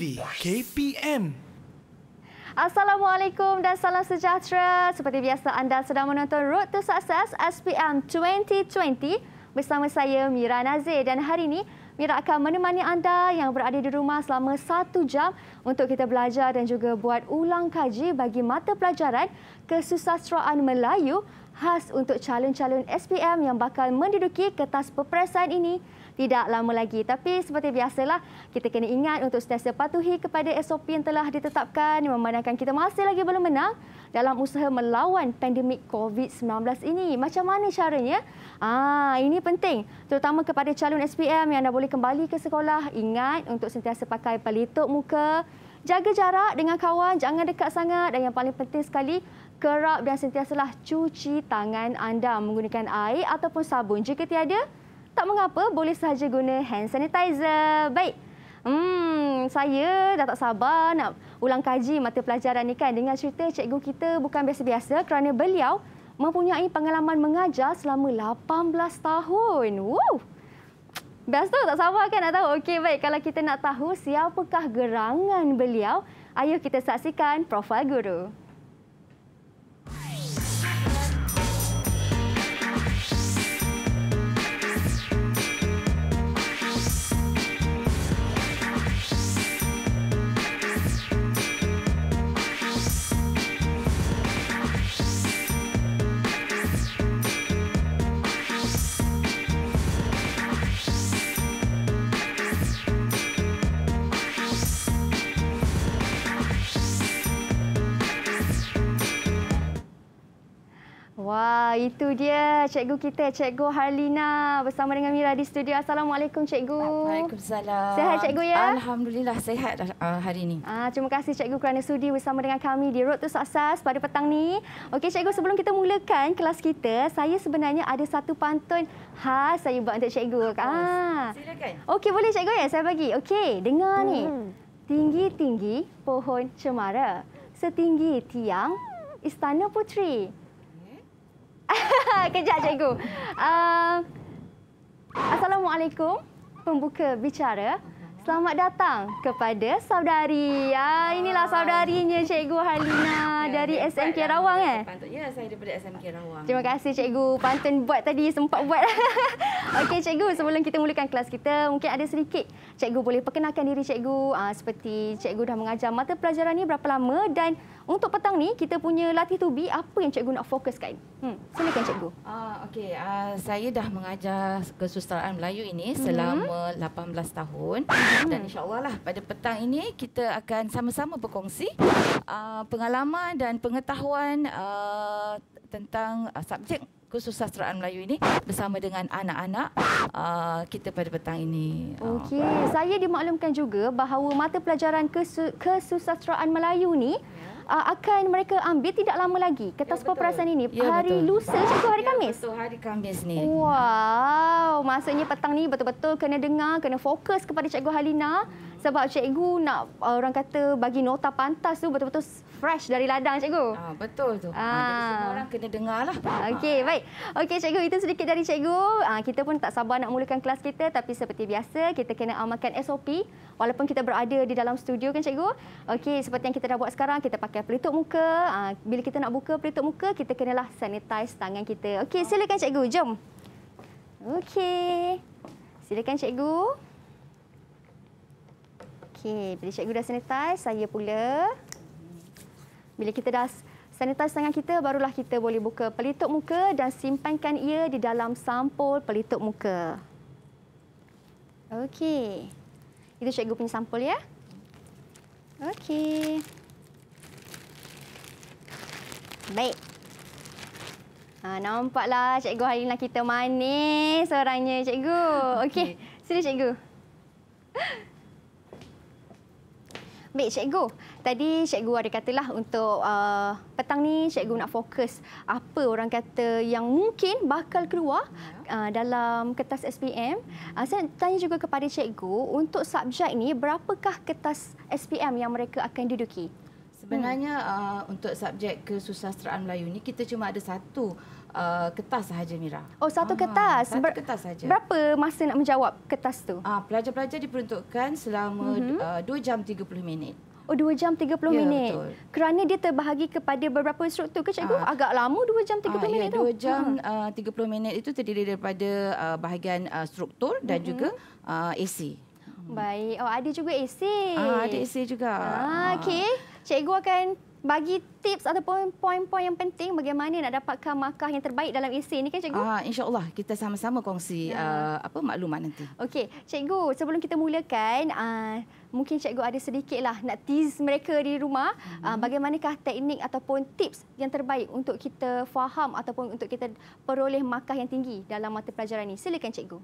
TV KPM. Assalamualaikum dan salam sejahtera. Seperti biasa anda sedang menonton Road to Success SPM 2020 bersama saya Mira Nazir dan hari ini Mira akan menemani anda yang berada di rumah selama satu jam untuk kita belajar dan juga buat ulang kaji bagi mata pelajaran kesusasteraan Melayu khas untuk calon-calon SPM yang bakal menduduki kertas peperiksaan ini tidak lama lagi. Tapi seperti biasalah, kita kena ingat untuk sentiasa patuhi kepada SOP yang telah ditetapkan memandangkan kita masih lagi belum menang dalam usaha melawan pandemik COVID-19 ini. Macam mana caranya? Ah, ini penting terutama kepada calon SPM yang anda boleh kembali ke sekolah. Ingat untuk sentiasa pakai pelitup muka, jaga jarak dengan kawan, jangan dekat sangat dan yang paling penting sekali kerap dan sentiasalah cuci tangan anda menggunakan air ataupun sabun. Jika tiada, tak mengapa, boleh sahaja guna hand sanitizer. Baik. Hmm, saya dah tak sabar nak ulang kaji mata pelajaran ni kan dengan cerita cikgu kita bukan biasa-biasa kerana beliau mempunyai pengalaman mengajar selama 18 tahun. Wow, Best tu tak sabar kan nak tahu. Okey baik kalau kita nak tahu siapakah gerangan beliau, ayo kita saksikan profil guru. Ah, itu dia cikgu kita, cikgu Harlina bersama dengan Mira di studio. Assalamualaikum cikgu. Waalaikumsalam. Sehat cikgu ya? Alhamdulillah sehat ah, hari ini. Ah, terima kasih cikgu kerana sudi bersama dengan kami di Road to Success pada petang ni. Okey cikgu, sebelum kita mulakan kelas kita, saya sebenarnya ada satu pantun khas saya buat untuk cikgu. Ah. Silakan. Okey boleh cikgu ya? Saya bagi. Okey, dengar hmm. ni. Tinggi-tinggi pohon cemara, setinggi tiang istana putri. Kejap, cikgu. Uh, Assalamualaikum, pembuka bicara. Selamat datang kepada saudari. Ya, ah, inilah saudarinya Cikgu Halina ya, dari SMK Rawang. Rawang eh? Pantun. Ya, saya daripada SMK Rawang. Terima kasih Cikgu. Pantun buat tadi, sempat buat. Okey Cikgu, sebelum kita mulakan kelas kita, mungkin ada sedikit Cikgu boleh perkenalkan diri Cikgu. Ah, seperti Cikgu dah mengajar mata pelajaran ini berapa lama dan untuk petang ni kita punya latih tubi apa yang cikgu nak fokuskan? Hmm, silakan cikgu. Ah okey, ah saya dah mengajar kesusteraan Melayu ini mhm. selama mm-hmm. 18 tahun mm-hmm. dan insya-Allah lah pada petang ini kita akan sama-sama berkongsi ah, pengalaman dan pengetahuan ah, tentang ah, subjek khusus sastraan Melayu ini bersama dengan anak-anak uh, kita pada petang ini. Okey, uh. saya dimaklumkan juga bahawa mata pelajaran kesu- kesusastraan Melayu ni ya. uh, akan mereka ambil tidak lama lagi. Kertas ya, peperasan ini ya, hari betul. Lusa atau hari ya, Kamis? Betul, hari Kamis ni. Wow, maksudnya petang ni betul-betul kena dengar, kena fokus kepada Cikgu Halina. Hmm sebab cikgu nak uh, orang kata bagi nota pantas tu betul-betul fresh dari ladang cikgu. Ah betul tu. Ah. Jadi ah. semua orang kena dengarlah. Okey, ah. baik. Okey cikgu, itu sedikit dari cikgu. Ah, kita pun tak sabar nak mulakan kelas kita tapi seperti biasa kita kena amalkan SOP walaupun kita berada di dalam studio kan cikgu. Okey, seperti yang kita dah buat sekarang kita pakai pelitup muka. Ah, bila kita nak buka pelitup muka kita kena lah sanitize tangan kita. Okey, silakan cikgu. Jom. Okey. Silakan cikgu. Okey, bila cikgu dah sanitize, saya pula. Bila kita dah sanitize tangan kita, barulah kita boleh buka pelitup muka dan simpankan ia di dalam sampul pelitup muka. Okey. Itu cikgu punya sampul ya. Okey. Baik. Ha, nampaklah cikgu Halina kita manis seorangnya cikgu. Okey, okay. sini cikgu. Baik cikgu. Tadi cikgu ada katalah untuk uh, petang ni cikgu nak fokus apa orang kata yang mungkin bakal keluar ya. uh, dalam kertas SPM. Uh, saya tanya juga kepada cikgu untuk subjek ni berapakah kertas SPM yang mereka akan duduki? sebenarnya hmm. uh, untuk subjek kesusasteraan Melayu ni kita cuma ada satu uh, kertas sahaja Mira. Oh satu Aha, kertas. Satu Ber- kertas saja. Berapa masa nak menjawab kertas tu? Ah uh, pelajar-pelajar diperuntukkan selama hmm. uh, 2 jam 30 minit. Oh dua jam tiga puluh ya, minit. Betul. Kerana dia terbahagi kepada beberapa struktur ke cikgu? Aa, ah. Agak lama dua jam tiga puluh ah, ya, minit ya, tu. jam ha. uh, tiga uh, 30 minit itu terdiri daripada uh, bahagian uh, struktur dan hmm juga uh, AC. Baik. Oh ada juga AC. Ah ada AC juga. Ah, ah. okey. Cikgu akan bagi tips ataupun poin-poin yang penting bagaimana nak dapatkan markah yang terbaik dalam esei ini kan cikgu? Ah insya-Allah kita sama-sama kongsi ya. uh, apa maklumat nanti. Okey, cikgu, sebelum kita mulakan uh, mungkin cikgu ada sedikitlah nak tease mereka di rumah ah, hmm. uh, bagaimanakah teknik ataupun tips yang terbaik untuk kita faham ataupun untuk kita peroleh markah yang tinggi dalam mata pelajaran ini. Silakan cikgu.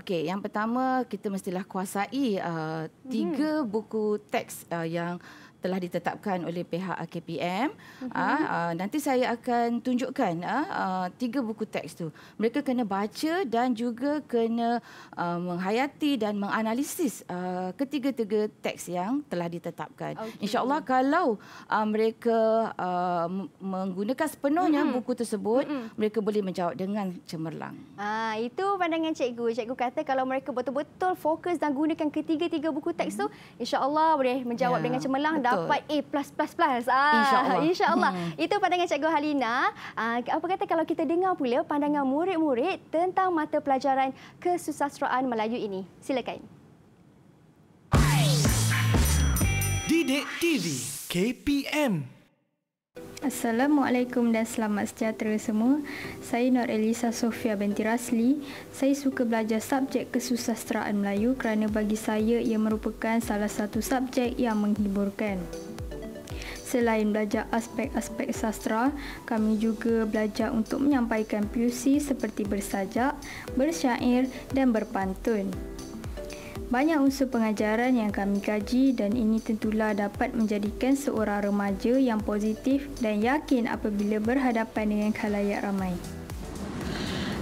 Okey, yang pertama kita mestilah kuasai uh, tiga hmm. buku teks uh, yang telah ditetapkan oleh pihak AKPM. Uh-huh. Mhm. Ah, uh, ah, nanti saya akan tunjukkan uh, uh, tiga buku teks tu. Mereka kena baca dan juga kena uh, menghayati dan menganalisis uh, ketiga-tiga teks yang telah ditetapkan. Okay. insya kalau uh, mereka uh, menggunakan sepenuhnya uh-huh. buku tersebut, uh-huh. mereka boleh menjawab dengan cemerlang. Ah, itu pandangan cikgu. Cikgu kata kalau mereka betul-betul fokus dan gunakan ketiga-tiga buku teks uh-huh. tu, insyaallah boleh menjawab yeah. dengan cemerlang dapat A++++. Ah, InsyaAllah. Insya hmm. Itu pandangan Cikgu Halina. Ah, apa kata kalau kita dengar pula pandangan murid-murid tentang mata pelajaran kesusasteraan Melayu ini. Silakan. Didik TV KPM Assalamualaikum dan selamat sejahtera semua. Saya Nur Elisa Sofia binti Rasli. Saya suka belajar subjek kesusasteraan Melayu kerana bagi saya ia merupakan salah satu subjek yang menghiburkan. Selain belajar aspek-aspek sastra, kami juga belajar untuk menyampaikan puisi seperti bersajak, bersyair dan berpantun. Banyak unsur pengajaran yang kami kaji dan ini tentulah dapat menjadikan seorang remaja yang positif dan yakin apabila berhadapan dengan khalayak ramai.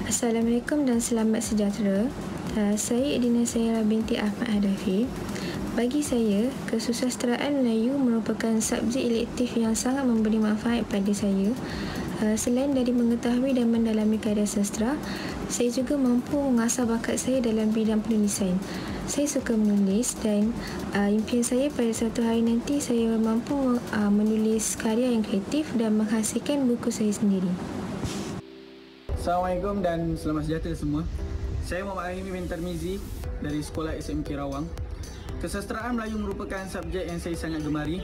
Assalamualaikum dan selamat sejahtera. Eh, saya Edina Sayyara binti Ahmad Hadafi. Bagi saya, kesusasteraan Melayu merupakan subjek elektif yang sangat memberi manfaat pada saya. Eh, selain dari mengetahui dan mendalami karya sastra, saya juga mampu mengasah bakat saya dalam bidang penulisan saya suka menulis dan uh, impian saya pada satu hari nanti saya mampu uh, menulis karya yang kreatif dan menghasilkan buku saya sendiri. Assalamualaikum dan selamat sejahtera semua. Saya Muhammad Rahim bin Termizi dari Sekolah SMK Rawang. Kesejahteraan Melayu merupakan subjek yang saya sangat gemari.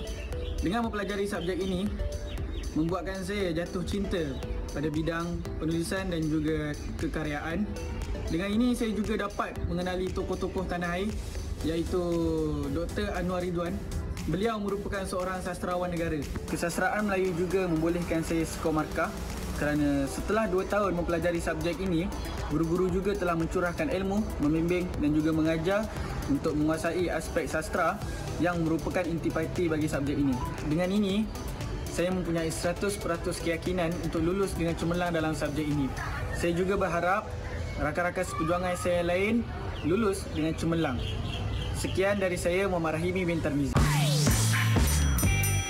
Dengan mempelajari subjek ini, membuatkan saya jatuh cinta pada bidang penulisan dan juga kekaryaan dengan ini saya juga dapat mengenali tokoh-tokoh tanah air iaitu Dr. Anwar Ridwan. Beliau merupakan seorang sastrawan negara. Kesastraan Melayu juga membolehkan saya skor markah kerana setelah dua tahun mempelajari subjek ini, guru-guru juga telah mencurahkan ilmu, membimbing dan juga mengajar untuk menguasai aspek sastra yang merupakan intipati bagi subjek ini. Dengan ini, saya mempunyai 100% keyakinan untuk lulus dengan cemerlang dalam subjek ini. Saya juga berharap rakan-rakan seperjuangan saya yang lain lulus dengan cemerlang. Sekian dari saya Muhammad Rahimi bin Tarmizi.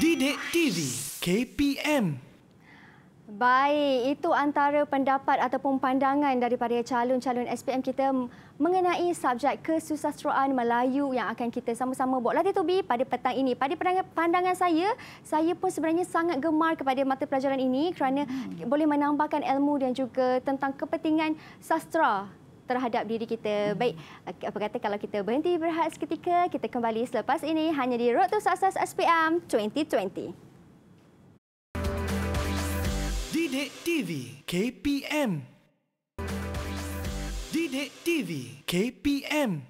Didik TV KPM Baik, itu antara pendapat ataupun pandangan daripada calon-calon SPM kita mengenai subjek kesusasteraan Melayu yang akan kita sama-sama buat latih tubi pada petang ini. Pada pandangan saya, saya pun sebenarnya sangat gemar kepada mata pelajaran ini kerana hmm. boleh menambahkan ilmu dan juga tentang kepentingan sastra terhadap diri kita. Hmm. Baik, apa kata kalau kita berhenti berehat seketika, kita kembali selepas ini hanya di Road to Success SPM 2020. Didik TV KPM Didik TV KPM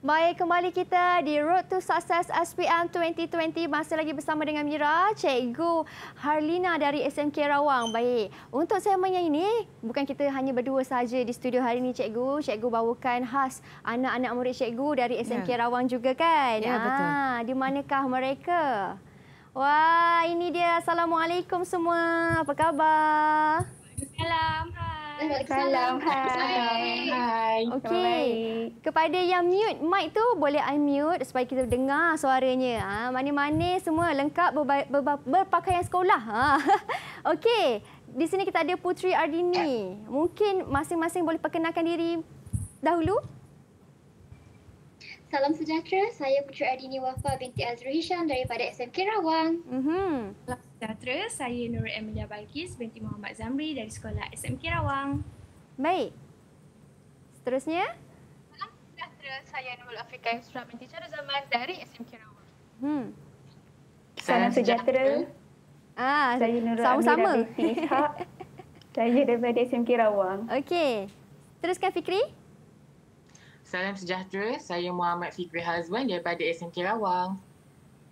Baik, kembali kita di Road to Success SPM 2020. Masih lagi bersama dengan Mira, Cikgu Harlina dari SMK Rawang. Baik, untuk segmen yang ini, bukan kita hanya berdua saja di studio hari ini, Cikgu. Cikgu bawakan khas anak-anak murid Cikgu dari SMK ya. Rawang juga kan? Ya, ha, Di manakah mereka? Wah, ini dia. Assalamualaikum semua. Apa khabar? Salam. Salam. Hai. Okey. Kepada yang mute mic tu boleh unmute supaya kita dengar suaranya. Ha, mana mana semua lengkap ber- ber- ber- berpakaian sekolah. Ha. Okey. Di sini kita ada Putri Ardini. Ya. Mungkin masing-masing boleh perkenalkan diri dahulu. Salam sejahtera, saya Putri Adini Wafa binti Azrul Hisham daripada SMK Rawang. Mm-hmm. Salam sejahtera, saya Nur Emilia Balkis binti Muhammad Zamri dari sekolah SMK Rawang. Baik. Seterusnya. Salam sejahtera, saya Nurul Afrika Yusra binti Cara Zaman dari SMK Rawang. Hmm. Salam sejahtera. Ah, saya Nurul sama -sama. Amira binti Ishak. saya daripada SMK Rawang. Okey. Teruskan Fikri. Salam sejahtera, saya Muhammad Fikri Hazwan daripada SMK Rawang.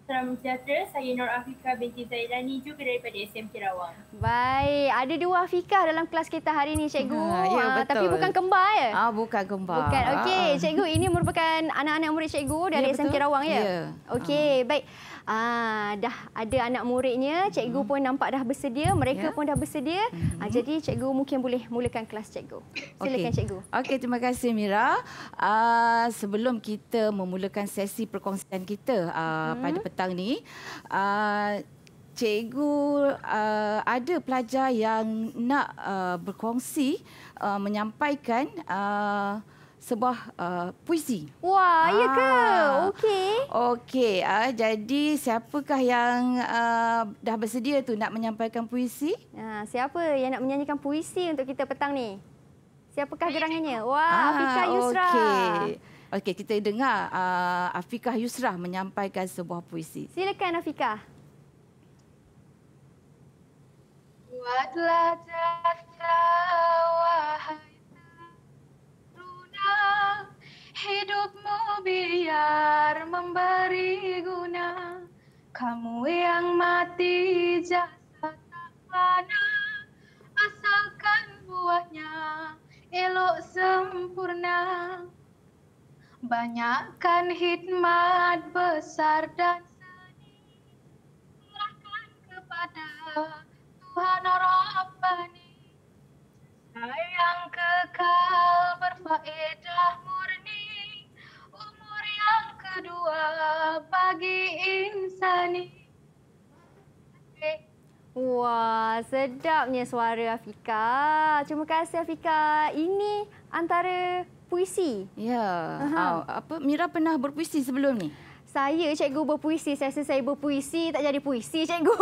Salam sejahtera, saya Nur Afika binti Zailani juga daripada SMK Rawang. Baik, ada dua Afika dalam kelas kita hari ini, Cikgu. Ha, ya, ah, betul. Ha, tapi bukan kembar ya? Ah, ha, bukan kembar. Bukan. Okey, ha, Cikgu, ini merupakan anak-anak murid Cikgu dari ya, SMK Rawang ya? Ya. Okey, ha. baik. Ah, dah ada anak muridnya, cikgu hmm. pun nampak dah bersedia, mereka ya. pun dah bersedia. mm jadi cikgu mungkin boleh mulakan kelas cikgu. Silakan okay. cikgu. Okey, terima kasih Mira. Ah, sebelum kita memulakan sesi perkongsian kita ah, hmm pada petang ni, ah, Cikgu uh, ada pelajar yang nak uh, berkongsi uh, menyampaikan uh, sebuah uh, puisi. Wah, ah. ya ke? Okey. Okey, uh, jadi siapakah yang uh, dah bersedia tu nak menyampaikan puisi? Ah, siapa yang nak menyanyikan puisi untuk kita petang ni? Siapakah gerangannya? Wah, ah, Fika Yusra. Okey. Okey, kita dengar uh, Afikah Yusra menyampaikan sebuah puisi. Silakan Afikah. Buatlah biar memberi guna Kamu yang mati jasa tak ada Asalkan buahnya elok sempurna Banyakkan hikmat besar dan seni Serahkan kepada Tuhan Rabbani Sayang kekal berfaedah murni kedua bagi insani. Wah, sedapnya suara Afika. Terima kasih Afika. Ini antara puisi. Ya. Uh-huh. Apa Mira pernah berpuisi sebelum ni? saya cikgu berpuisi, saya rasa saya berpuisi tak jadi puisi cikgu.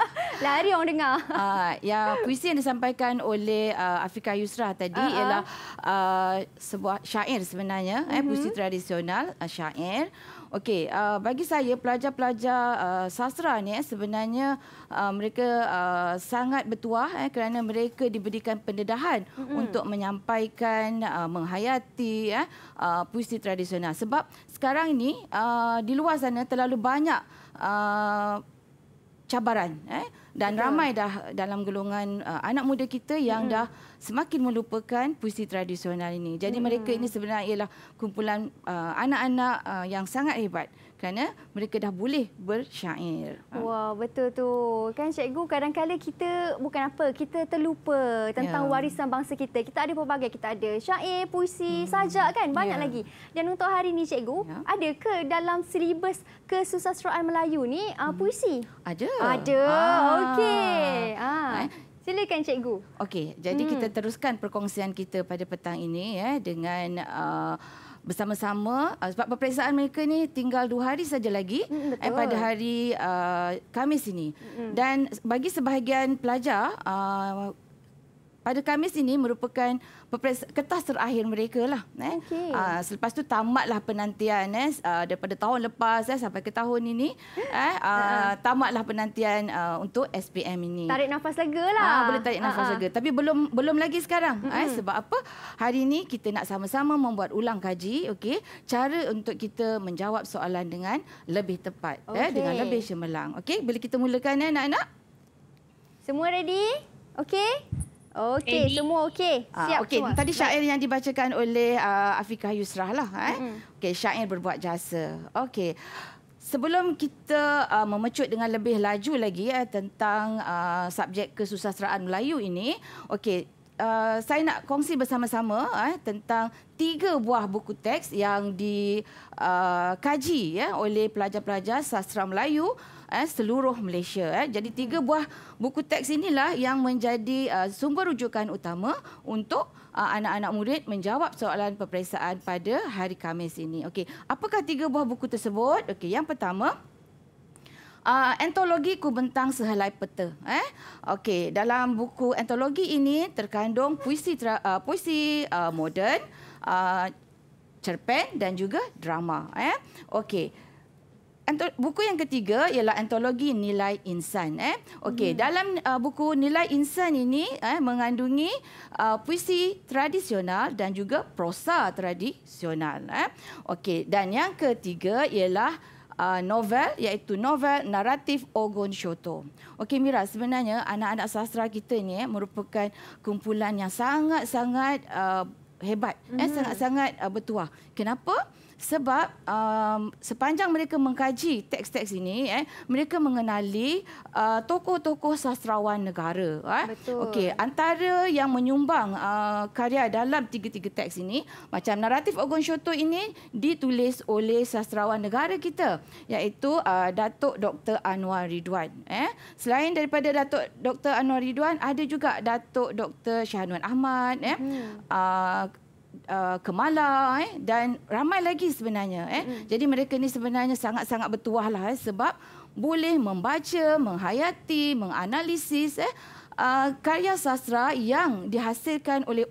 Lari orang dengar. Uh, ya, puisi yang disampaikan oleh uh, ah, Afrika Yusra tadi uh-huh. ialah uh, sebuah syair sebenarnya, uh-huh. eh puisi mhm. tradisional, uh, syair. Okey, uh, bagi saya pelajar-pelajar uh, sastra ni eh, sebenarnya uh, mereka uh, sangat bertuah eh, kerana mereka diberikan pendedahan mm-hmm. untuk menyampaikan uh, menghayati eh, uh, puisi tradisional. Sebab sekarang ini uh, di luar sana terlalu banyak uh, cabaran eh, dan Betul. ramai dah dalam gelungan uh, anak muda kita yang mm-hmm. dah semakin melupakan puisi tradisional ini. Jadi hmm. mereka ini sebenarnya ialah kumpulan uh, anak-anak uh, yang sangat hebat kerana mereka dah boleh bersyair. Ha. Wah, wow, betul tu. Kan cikgu kadang-kadang kita bukan apa, kita terlupa tentang yeah. warisan bangsa kita. Kita ada pelbagai, kita ada syair, puisi, hmm. sajak kan, banyak yeah. lagi. Dan untuk hari ini cikgu, yeah. ada ke dalam silibus kesusasteraan Melayu ni uh, hmm. puisi? Ada. Ada. Ah. Okey. Ah. Eh. Silakan cikgu. Okey, jadi hmm. kita teruskan perkongsian kita pada petang ini ya eh, dengan uh, bersama-sama uh, sebab peperiksaan mereka ni tinggal dua hari saja lagi mm, eh, pada hari uh, Khamis ini mm. dan bagi sebahagian pelajar uh, pada Khamis ini merupakan kertas terakhir mereka lah. Eh. Okay. Uh, ah, selepas tu tamatlah penantian eh, uh, daripada tahun lepas eh, sampai ke tahun ini. Eh, uh, tamatlah penantian uh, untuk SPM ini. Tarik nafas lega lah. Uh, boleh tarik nafas uh-huh. lega. Tapi belum belum lagi sekarang. Mm-hmm. Eh, sebab apa? Hari ini kita nak sama-sama membuat ulang kaji. Okay, cara untuk kita menjawab soalan dengan lebih tepat. Okay. Eh, dengan lebih cemerlang. Okay, Boleh kita mulakan eh, anak-anak. Semua ready? Okay. Ah, okey, semua okey. Siap uh, okay. Tadi syair yang dibacakan oleh uh, Afiqah Yusrah. Lah, eh? mm. okay, syair berbuat jasa. Okey. Sebelum kita uh, memecut dengan lebih laju lagi eh, tentang uh, subjek kesusasteraan Melayu ini, okey, uh, saya nak kongsi bersama-sama eh, tentang tiga buah buku teks yang dikaji uh, ya, oleh pelajar-pelajar sastra Melayu eh, seluruh Malaysia. Eh. Jadi tiga buah buku teks inilah yang menjadi uh, sumber rujukan utama untuk uh, anak-anak murid menjawab soalan peperiksaan pada hari Khamis ini. Okey, apakah tiga buah buku tersebut? Okey, yang pertama Uh, antologi Ku Bentang Sehelai Peta. Eh? Okey, dalam buku antologi ini terkandung puisi tra, uh, puisi uh, moden, uh, cerpen dan juga drama. Eh? Okey, buku yang ketiga ialah antologi nilai insan eh. Okey, hmm. dalam uh, buku nilai insan ini eh mengandungi uh, puisi tradisional dan juga prosa tradisional eh. Okey, dan yang ketiga ialah uh, novel iaitu novel naratif Ogon Shoto. Okey Mira, sebenarnya anak-anak sastra kita ni eh, merupakan kumpulan yang sangat-sangat uh, hebat, eh hmm. sangat-sangat uh, bertuah. Kenapa? sebab um, sepanjang mereka mengkaji teks-teks ini eh mereka mengenali uh, tokoh-tokoh sastrawan negara eh okey antara yang menyumbang uh, karya dalam tiga-tiga teks ini macam naratif Ogun Shoto ini ditulis oleh sastrawan negara kita iaitu uh, Datuk Dr Anwar Ridwan eh selain daripada Datuk Dr Anwar Ridwan ada juga Datuk Dr Syahnuan Ahmad eh hmm. uh, Uh, Kemala eh, dan ramai lagi sebenarnya. Eh. Hmm. Jadi mereka ini sebenarnya sangat-sangat bertuah lah eh, sebab boleh membaca, menghayati, menganalisis eh, uh, karya sastra yang dihasilkan oleh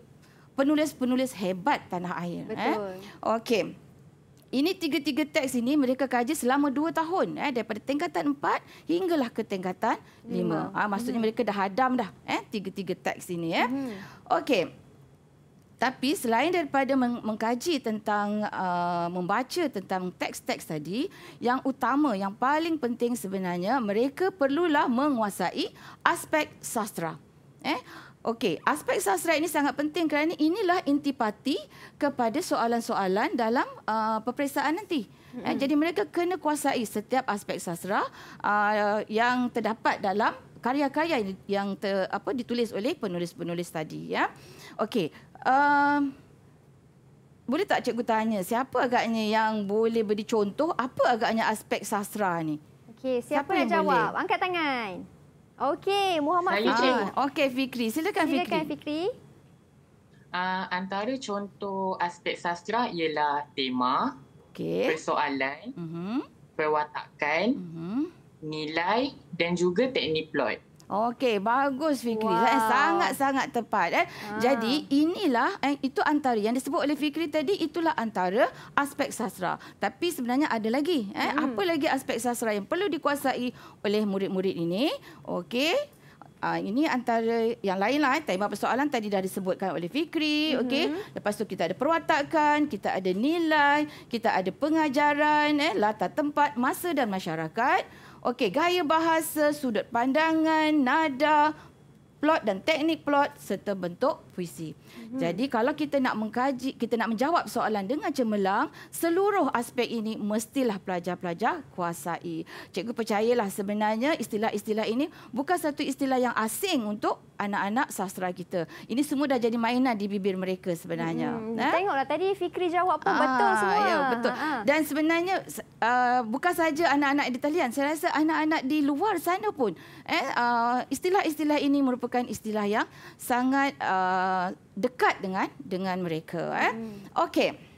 penulis-penulis hebat tanah air. Eh. Betul. Eh. Okey. Ini tiga-tiga teks ini mereka kaji selama dua tahun eh, daripada tingkatan empat hinggalah ke tingkatan lima. lima. Ha, maksudnya hmm. mereka dah hadam dah eh, tiga-tiga teks ini. Eh. Hmm. Okey tapi selain daripada meng- mengkaji tentang uh, membaca tentang teks-teks tadi yang utama yang paling penting sebenarnya mereka perlulah menguasai aspek sastra eh okey aspek sastra ini sangat penting kerana inilah intipati kepada soalan-soalan dalam uh, peperiksaan nanti eh, jadi mereka kena kuasai setiap aspek sastra uh, yang terdapat dalam karya-karya yang ter, apa ditulis oleh penulis-penulis tadi ya okey Um, boleh tak cikgu tanya siapa agaknya yang boleh beri contoh apa agaknya aspek sastra ni? Okey, siapa, siapa nak jawab? Boleh? Angkat tangan. Okey, Muhammad Fikri. Ah, Okey, Fikri. Silakan, Silakan Fikri. Fikri. Uh, antara contoh aspek sastra ialah tema, okay. persoalan, uh mhm. -huh. perwatakan, uh mhm. -huh. nilai dan juga teknik plot. Okey, bagus Fikri. Eh, wow. Sangat-sangat tepat. Eh. Ha. Jadi inilah, eh, itu antara yang disebut oleh Fikri tadi, itulah antara aspek sastra. Tapi sebenarnya ada lagi. Eh. Hmm. Apa lagi aspek sastra yang perlu dikuasai oleh murid-murid ini? Okey. Uh, ini antara yang lainlah. Eh. Tema persoalan tadi dah disebutkan oleh Fikri. Mm-hmm. Okay. Lepas tu kita ada perwatakan, kita ada nilai, kita ada pengajaran, eh, latar tempat, masa dan masyarakat. Okey, gaya bahasa, sudut pandangan, nada, plot dan teknik plot serta bentuk puisi. Mm-hmm. Jadi kalau kita nak mengkaji, kita nak menjawab soalan dengan cemerlang, seluruh aspek ini mestilah pelajar-pelajar kuasai. Cikgu percayalah sebenarnya istilah-istilah ini bukan satu istilah yang asing untuk anak-anak sastra kita. Ini semua dah jadi mainan di bibir mereka sebenarnya. Mm-hmm. Tengoklah tadi Fikri jawab pun Aa, ah, betul semua. Ya, betul. Ha, ha Dan sebenarnya uh, bukan saja anak-anak di talian, saya rasa anak-anak di luar sana pun eh uh, istilah-istilah ini merupakan merupakan istilah yang sangat uh, dekat dengan dengan mereka eh. Hmm. Okey.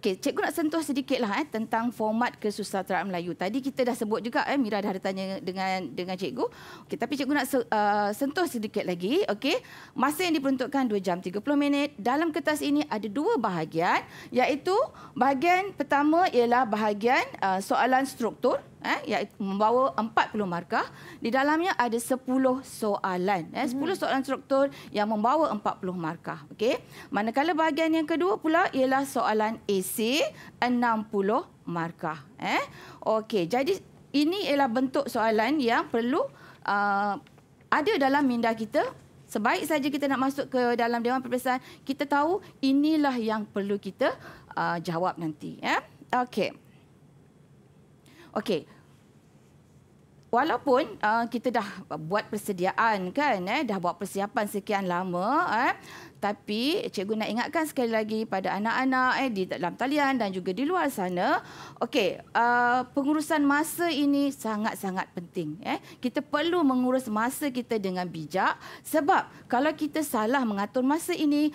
Okey, cikgu nak sentuh sedikit eh tentang format kesusasteraan Melayu. Tadi kita dah sebut juga eh Mira dah ada tanya dengan dengan cikgu. Okay, tapi cikgu nak se, uh, sentuh sedikit lagi. Okay, Masa yang diperuntukkan 2 jam 30 minit. Dalam kertas ini ada dua bahagian iaitu bahagian pertama ialah bahagian uh, soalan struktur eh membawa 40 markah di dalamnya ada 10 soalan eh 10 hmm. soalan struktur yang membawa 40 markah okey manakala bahagian yang kedua pula ialah soalan AC 60 markah eh okey jadi ini ialah bentuk soalan yang perlu uh, ada dalam minda kita sebaik saja kita nak masuk ke dalam dewan peperiksaan kita tahu inilah yang perlu kita uh, jawab nanti eh okey Okey. Walaupun uh, kita dah buat persediaan kan eh dah buat persiapan sekian lama eh tapi cikgu nak ingatkan sekali lagi pada anak-anak eh di dalam talian dan juga di luar sana okey uh, pengurusan masa ini sangat-sangat penting eh kita perlu mengurus masa kita dengan bijak sebab kalau kita salah mengatur masa ini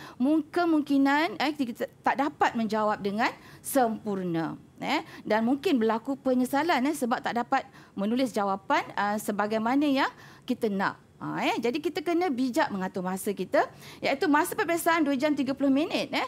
kemungkinan eh kita tak dapat menjawab dengan sempurna eh dan mungkin berlaku penyesalan eh sebab tak dapat menulis jawapan uh, sebagaimana yang kita nak Ha, eh? Jadi kita kena bijak mengatur masa kita. Iaitu masa perpesaan 2 jam 30 minit. Eh?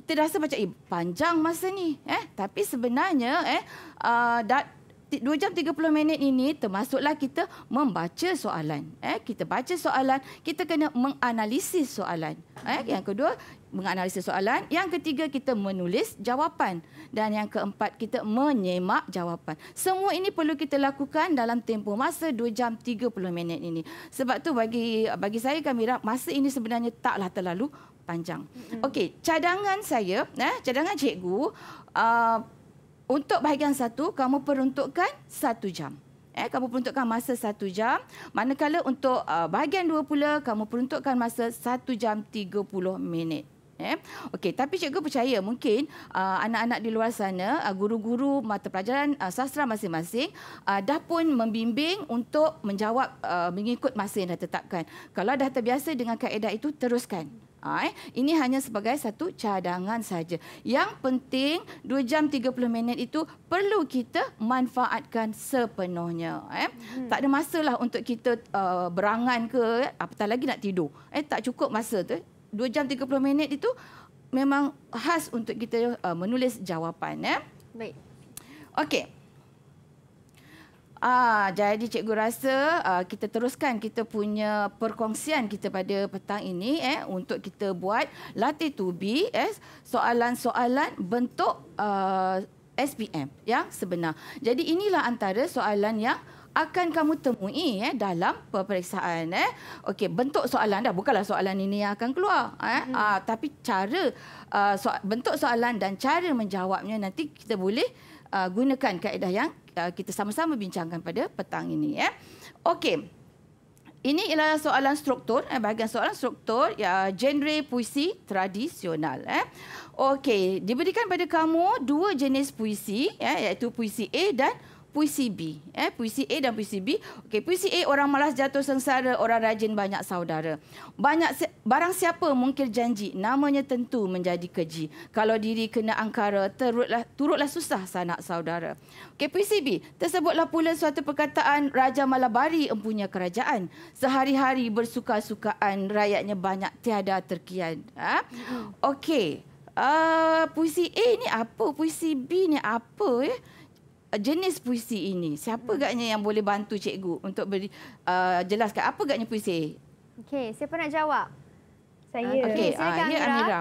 Kita rasa macam eh, panjang masa ni. Eh? Tapi sebenarnya eh, uh, dat 2 jam 30 minit ini termasuklah kita membaca soalan. Eh, kita baca soalan, kita kena menganalisis soalan. Eh, yang kedua, menganalisis soalan. Yang ketiga, kita menulis jawapan. Dan yang keempat, kita menyemak jawapan. Semua ini perlu kita lakukan dalam tempoh masa 2 jam 30 minit ini. Sebab tu bagi bagi saya, Kamira, masa ini sebenarnya taklah terlalu panjang. Okey, cadangan saya, eh, cadangan cikgu, uh, untuk bahagian satu, kamu peruntukkan satu jam. Eh, kamu peruntukkan masa satu jam. Manakala untuk uh, bahagian dua pula, kamu peruntukkan masa satu jam tiga puluh minit. Eh? Okey, tapi cikgu percaya mungkin uh, anak-anak di luar sana, uh, guru-guru mata pelajaran uh, sastra masing-masing uh, dah pun membimbing untuk menjawab uh, mengikut masa yang dah tetapkan. Kalau dah terbiasa dengan kaedah itu, teruskan. Ha, eh? Ini hanya sebagai satu cadangan saja. Yang penting 2 jam 30 minit itu perlu kita manfaatkan sepenuhnya. Eh? Hmm. Tak ada masalah untuk kita uh, berangan ke, eh. apatah lagi nak tidur. Eh? Tak cukup masa tu. Eh. Dua jam tiga puluh minit itu memang khas untuk kita uh, menulis jawapan ya. Baik. Okey. Ah, jadi cikgu rasa uh, kita teruskan kita punya perkongsian kita pada petang ini eh untuk kita buat latih tubi eh soalan-soalan bentuk uh, ah, SPM yang sebenar. Jadi inilah antara soalan yang akan kamu temui eh dalam peperiksaan eh okey bentuk soalan dah bukanlah soalan ini yang akan keluar eh hmm. uh, tapi cara uh, ah, so, bentuk soalan dan cara menjawabnya nanti kita boleh uh, gunakan kaedah yang uh, kita sama-sama bincangkan pada petang ini eh okey ini ialah soalan struktur eh bahagian soalan struktur ya genre puisi tradisional eh okey diberikan pada kamu dua jenis puisi ya iaitu puisi A dan puisi puisi B. Eh, puisi A dan puisi B. Okey, puisi A orang malas jatuh sengsara, orang rajin banyak saudara. Banyak si barang siapa mungkir janji, namanya tentu menjadi keji. Kalau diri kena angkara, terutlah, turutlah susah sanak saudara. Okey, puisi B. Tersebutlah pula suatu perkataan Raja Malabari empunya kerajaan. Sehari-hari bersuka-sukaan, rakyatnya banyak tiada terkian. Eh? Okey, uh, puisi A ni apa? Puisi B ni apa? Eh? jenis puisi ini? Siapa gaknya yang boleh bantu cikgu untuk beri uh, jelaskan apa gaknya puisi? Okey, siapa nak jawab? Saya. Okey, uh, ya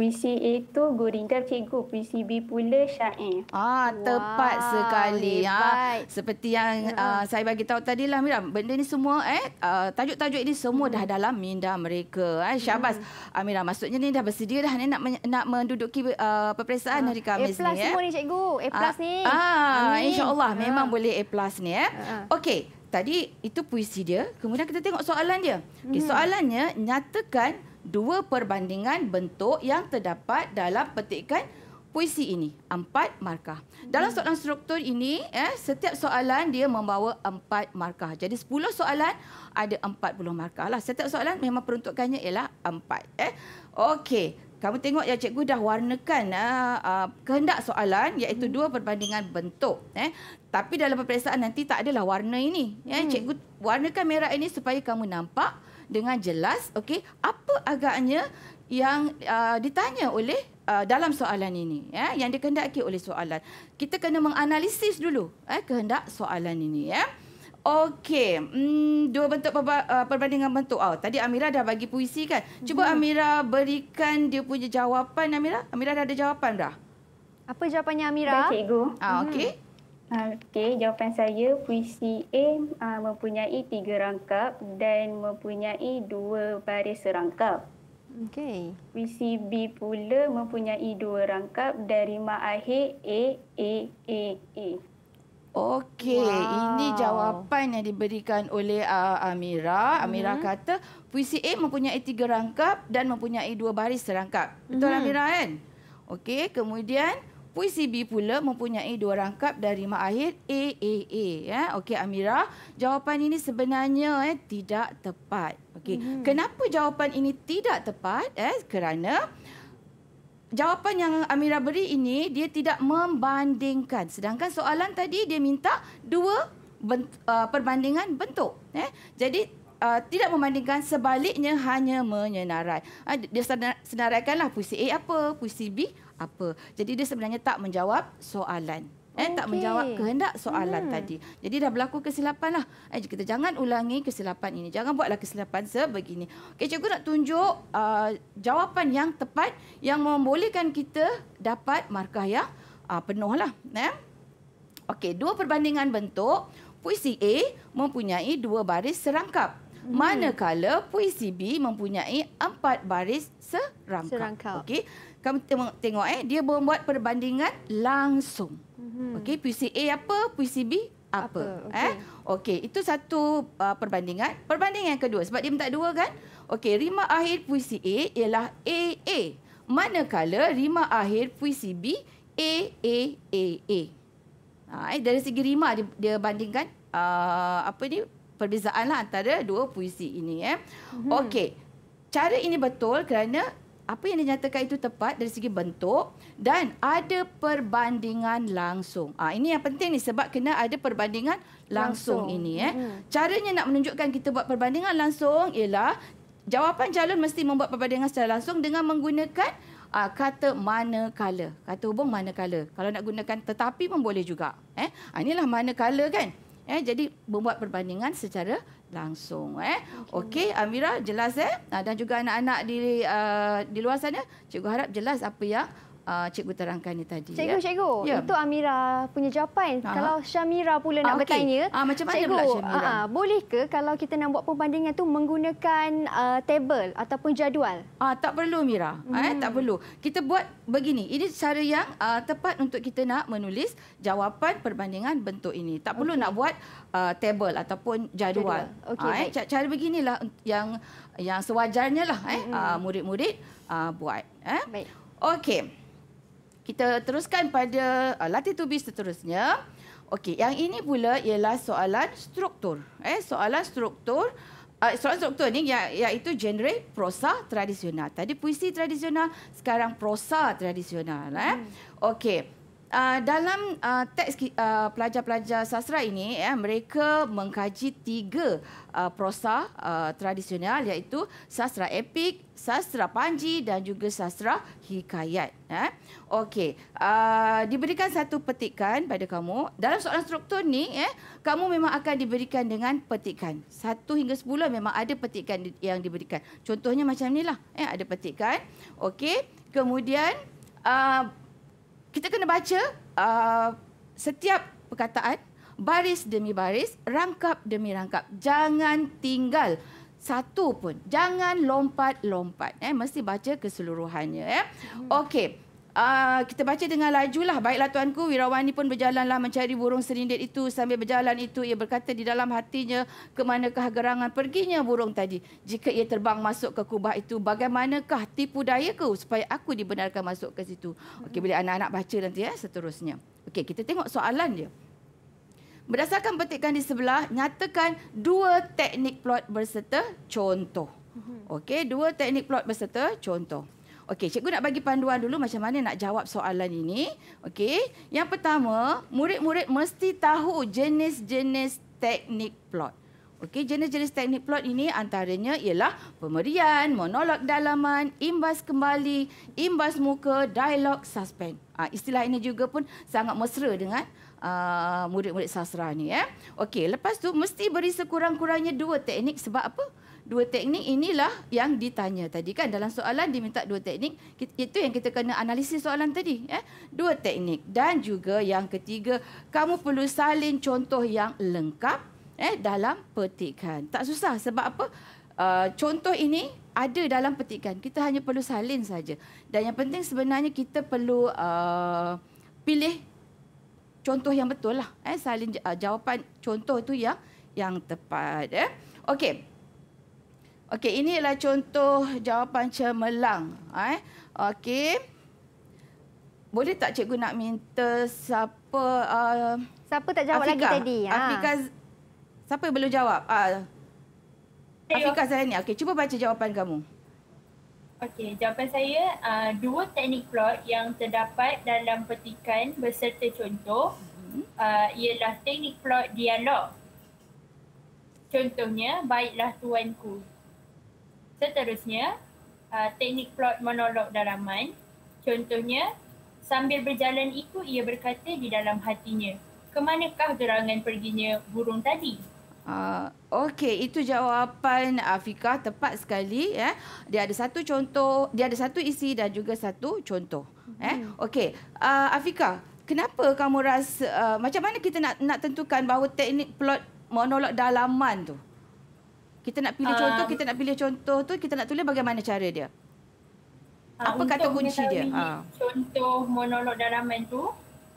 Puisi A tu Gurindam cikgu Puisi B pula syair Ah tepat wow, sekali ya. Seperti yang uh. Uh, saya bagi tahu tadi lah Miram Benda ni semua eh uh, Tajuk-tajuk ini semua hmm. dah dalam minda mereka eh. Syabas hmm. uh, Miram maksudnya ni dah bersedia dah ni Nak, nak menduduki uh, peperiksaan uh, hari Kamis ni A plus ni, eh? semua eh. ni cikgu A plus uh, ni Ah, InsyaAllah ha. memang uh. boleh A plus ni eh. Uh. Okey Tadi itu puisi dia. Kemudian kita tengok soalan dia. Okay, hmm. soalannya, nyatakan dua perbandingan bentuk yang terdapat dalam petikan puisi ini. Empat markah. Dalam hmm. soalan struktur ini, eh, setiap soalan dia membawa empat markah. Jadi, sepuluh soalan ada empat puluh markah. Lah. Setiap soalan memang peruntukannya ialah empat. Eh. Okey. Kamu tengok ya cikgu dah warnakan uh, uh, kehendak soalan iaitu hmm. dua perbandingan bentuk. Eh. Tapi dalam peperiksaan nanti tak adalah warna ini. Eh. Hmm. Cikgu warnakan merah ini supaya kamu nampak dengan jelas okey apa agaknya yang uh, ditanya oleh uh, dalam soalan ini ya yang dikehendaki oleh soalan kita kena menganalisis dulu eh kehendak soalan ini ya okey hmm, dua bentuk uh, perbandingan bentuk oh, tadi Amira dah bagi puisi kan cuba hmm. Amira berikan dia punya jawapan Amira Amira dah ada jawapan dah apa jawapannya Amira dah cikgu ah okey hmm. Okey, jawapan saya puisi A uh, mempunyai tiga rangkap dan mempunyai dua baris serangkap. Okey. Puisi B pula mempunyai dua rangkap dari rima akhir A, A, A, A. Okey, wow. ini jawapan yang diberikan oleh uh, Amira. Amira hmm. kata puisi A mempunyai tiga rangkap dan mempunyai dua baris serangkap. Betul hmm. Amira kan? Okey, kemudian... Puisi B pula mempunyai dua rangkap dari makahir A A A ya. Okey Amira, jawapan ini sebenarnya eh tidak tepat. Okey. Mm-hmm. Kenapa jawapan ini tidak tepat? Eh kerana jawapan yang Amira beri ini dia tidak membandingkan. Sedangkan soalan tadi dia minta dua bent- uh, perbandingan bentuk, eh. Jadi Uh, tidak membandingkan sebaliknya hanya menyenarai. Uh, dia senaraikanlah puisi A apa, puisi B apa. Jadi dia sebenarnya tak menjawab soalan. Eh, okay. Tak menjawab kehendak soalan hmm. tadi. Jadi dah berlaku kesilapan lah. Eh, kita jangan ulangi kesilapan ini. Jangan buatlah kesilapan sebegini. Okay, cikgu nak tunjuk uh, jawapan yang tepat yang membolehkan kita dapat markah yang uh, penuh. Lah, eh? okay, dua perbandingan bentuk. Puisi A mempunyai dua baris serangkap. Hmm. Manakala puisi B mempunyai empat baris serangkap. serangkap. Okay. Kamu tengok, tengok eh, dia membuat perbandingan langsung. Mm-hmm. Okey, puisi A apa, puisi B apa, apa? Okay. eh? Okey, itu satu uh, perbandingan. Perbandingan yang kedua sebab dia minta dua kan? Okey, rima akhir puisi A ialah A AA. Manakala rima akhir puisi B A A A A. Ha, eh, dari segi rima dia, dia bandingkan uh, apa ni perbezaanlah antara dua puisi ini eh. Mm-hmm. Okey. Cara ini betul kerana apa yang dinyatakan itu tepat dari segi bentuk dan ada perbandingan langsung. Ah ini yang penting ni sebab kena ada perbandingan langsung, langsung. ini eh. Hmm. Caranya nak menunjukkan kita buat perbandingan langsung ialah jawapan calon mesti membuat perbandingan secara langsung dengan menggunakan Uh, kata kala, Kata hubung mana kala. Kalau nak gunakan tetapi pun boleh juga. Eh? Uh, inilah manakala kan. Eh, jadi membuat perbandingan secara langsung eh. Okey okay, Amira jelas eh ah, dan juga anak-anak di uh, di luar sana cikgu harap jelas apa yang uh, cikgu terangkannya tadi. Cikgu, ya? cikgu, ya. itu Amira punya jawapan. Aha. Kalau Syamira pula nak ah, okay. bertanya. Aa, ah, macam mana cikgu, pula Syamira? Aa, ah, boleh ke kalau kita nak buat perbandingan tu menggunakan uh, table ataupun jadual? Ah tak perlu Mira. Eh, hmm. Eh, tak perlu. Kita buat begini. Ini cara yang uh, tepat untuk kita nak menulis jawapan perbandingan bentuk ini. Tak perlu okay. nak buat uh, table ataupun jadual. jadual. Okay, aa, eh, cara, beginilah yang yang sewajarnya lah eh, hmm. hmm, hmm. murid-murid uh, buat eh. Okey kita teruskan pada uh, latihan tubis seterusnya. Okey, yang ini pula ialah soalan struktur. Eh, soalan struktur. Uh, soalan struktur ni ia, ya, iaitu genre prosa tradisional. Tadi puisi tradisional, sekarang prosa tradisional. Eh. Hmm. Okey. Uh, dalam uh, teks uh, pelajar-pelajar uh, sastra ini, eh, mereka mengkaji tiga uh, prosa uh, tradisional iaitu sastra epik, sastra panji dan juga sastra hikayat. Eh. Okey. Uh, diberikan satu petikan pada kamu. Dalam soalan struktur ni, eh, kamu memang akan diberikan dengan petikan. Satu hingga sepuluh memang ada petikan yang diberikan. Contohnya macam inilah. Eh, ada petikan. Okey. Kemudian, uh, kita kena baca uh, setiap perkataan. Baris demi baris, rangkap demi rangkap. Jangan tinggal satu pun. Jangan lompat-lompat. Eh, mesti baca keseluruhannya. Eh. Hmm. Okey. Ah, kita baca dengan lajulah. Baiklah tuanku, Wirawan ini pun berjalanlah mencari burung serindit itu. Sambil berjalan itu, ia berkata di dalam hatinya, ke manakah gerangan perginya burung tadi? Jika ia terbang masuk ke kubah itu, bagaimanakah tipu dayaku supaya aku dibenarkan masuk ke situ? Okey, boleh anak-anak baca nanti ya seterusnya. Okey, kita tengok soalan dia. Berdasarkan petikan di sebelah, nyatakan dua teknik plot berserta contoh. Mhm. Okey, dua teknik plot berserta contoh. Okey, cikgu nak bagi panduan dulu macam mana nak jawab soalan ini. Okey, yang pertama, murid-murid mesti tahu jenis-jenis teknik plot. Okey, jenis-jenis teknik plot ini antaranya ialah pemerian, monolog dalaman, imbas kembali, imbas muka, dialog, suspend. Ha, ah, istilah ini juga pun sangat mesra dengan ah, murid-murid uh, sastra ni. Eh. Okey, lepas tu mesti beri sekurang-kurangnya dua teknik sebab apa? dua teknik inilah yang ditanya tadi kan dalam soalan diminta dua teknik itu yang kita kena analisis soalan tadi ya dua teknik dan juga yang ketiga kamu perlu salin contoh yang lengkap eh dalam petikan tak susah sebab apa uh, contoh ini ada dalam petikan kita hanya perlu salin saja dan yang penting sebenarnya kita perlu uh, pilih contoh yang betul lah eh salin uh, jawapan contoh itu yang yang tepat eh okey Okey, ini adalah contoh jawapan cemerlang. Eh? Okey. Boleh tak cikgu nak minta siapa... Uh, siapa tak jawab Afika? lagi tadi? Afika. Ha. Siapa yang belum jawab? Uh, saya ni. Okey, cuba baca jawapan kamu. Okey, jawapan saya, uh, dua teknik plot yang terdapat dalam petikan berserta contoh hmm. uh, ialah teknik plot dialog. Contohnya, baiklah tuanku, Seterusnya, uh, teknik plot monolog dalaman. Contohnya, sambil berjalan itu ia berkata di dalam hatinya, kemanakah gerangan perginya burung tadi? Uh, Okey, itu jawapan Afika tepat sekali. Eh. Dia ada satu contoh, dia ada satu isi dan juga satu contoh. Ya. Hmm. Eh. Okey, uh, ah, Afika, kenapa kamu rasa uh, macam mana kita nak nak tentukan bahawa teknik plot monolog dalaman tu? Kita nak pilih um, contoh, kita nak pilih contoh tu kita nak tulis bagaimana cara dia. Ah, Apa kata kunci dia? Ah. Contoh monolog dalaman tu,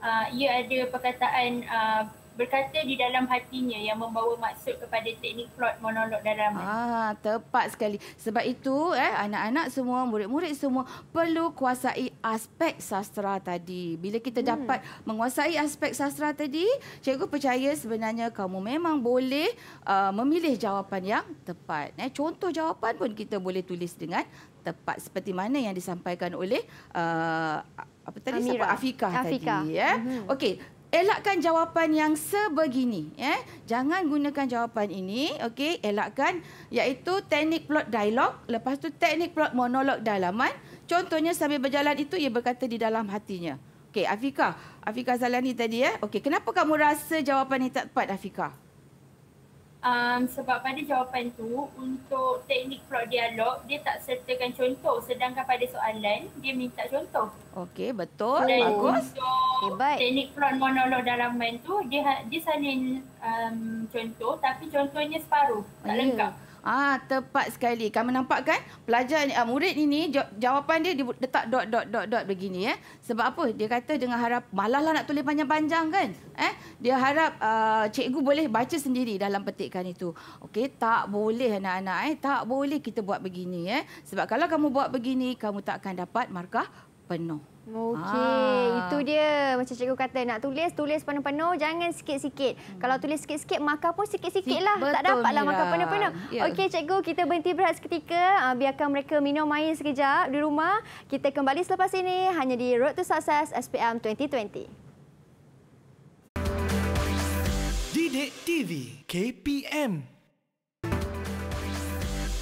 uh, ia ada perkataan uh, berkata di dalam hatinya yang membawa maksud kepada teknik plot monolog dalam. Ah, tepat sekali. Sebab itu eh anak-anak semua, murid-murid semua perlu kuasai aspek sastra tadi. Bila kita hmm. dapat menguasai aspek sastra tadi, cikgu percaya sebenarnya kamu memang boleh uh, memilih jawapan yang tepat. Eh contoh jawapan pun kita boleh tulis dengan tepat seperti mana yang disampaikan oleh uh, apa tadi Amira. siapa Afika, Afika. tadi ya. Yeah? Mm-hmm. Okey. Elakkan jawapan yang sebegini. Eh? Jangan gunakan jawapan ini. okay? elakkan iaitu teknik plot dialog. Lepas tu teknik plot monolog dalaman. Contohnya sambil berjalan itu ia berkata di dalam hatinya. Okay, Afika. Afika Zalani tadi ya. Eh? Okey, kenapa kamu rasa jawapan ini tak tepat, Afika? um, sebab pada jawapan tu untuk teknik plot dialog dia tak sertakan contoh sedangkan pada soalan dia minta contoh. Okey betul Dan bagus. Hebat. Teknik plot monolog dalam main tu dia ha-, dia salin um, contoh tapi contohnya separuh tak oh, ya. lengkap. Ah, tepat sekali. Kamu nampak kan pelajar ni, ah, murid ini jawapan dia letak dot dot dot dot begini ya. Eh? Sebab apa? Dia kata dengan harap malahlah nak tulis panjang-panjang kan? Eh, dia harap uh, cikgu boleh baca sendiri dalam petikan itu. Okey, tak boleh anak-anak eh. Tak boleh kita buat begini eh. Sebab kalau kamu buat begini, kamu tak akan dapat markah penuh. Okey, ah. itu dia. Macam cikgu kata, nak tulis, tulis penuh-penuh. Jangan sikit-sikit. Hmm. Kalau tulis sikit-sikit, makan pun sikit-sikit lah. Betul, tak dapatlah ya. makan penuh-penuh. Yeah. Okey, cikgu, kita berhenti berhenti seketika. Ah, biarkan mereka minum air sekejap di rumah. Kita kembali selepas ini hanya di Road to Success SPM 2020. Didik TV KPM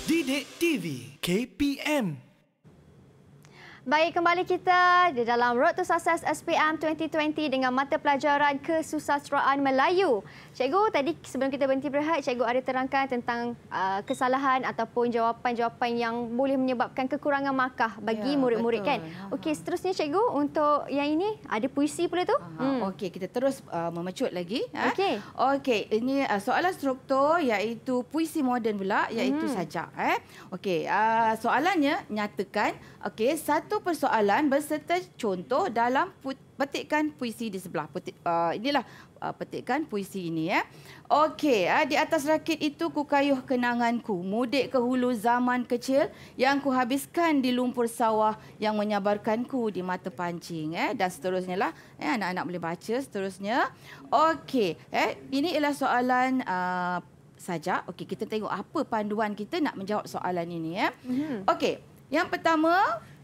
Didik TV KPM Baik, kembali kita di dalam Road to Success SPM 2020 dengan mata pelajaran kesusasteraan Melayu. Cikgu, tadi sebelum kita berhenti berehat, cikgu ada terangkan tentang uh, kesalahan ataupun jawapan-jawapan yang boleh menyebabkan kekurangan markah bagi ya, murid-murid betul. kan. Okey, seterusnya cikgu untuk yang ini ada puisi pula tu? Hmm. Okey, kita terus uh, memecut lagi. Ha? Okey. Okey, ini uh, soalan struktur iaitu puisi moden pula iaitu hmm. sajak eh. Okey, uh, soalannya nyatakan okey satu satu persoalan berserta contoh dalam petikan puisi di sebelah. Petik, uh, inilah uh, petikan puisi ini. Ya. Okey, uh, di atas rakit itu ku kayuh kenanganku. Mudik ke hulu zaman kecil yang ku habiskan di lumpur sawah yang menyabarkanku di mata pancing. Eh. Dan seterusnya lah. Eh, anak-anak boleh baca seterusnya. Okey, eh, ini ialah soalan uh, saja. Okey, kita tengok apa panduan kita nak menjawab soalan ini. Eh. Okey, yang pertama,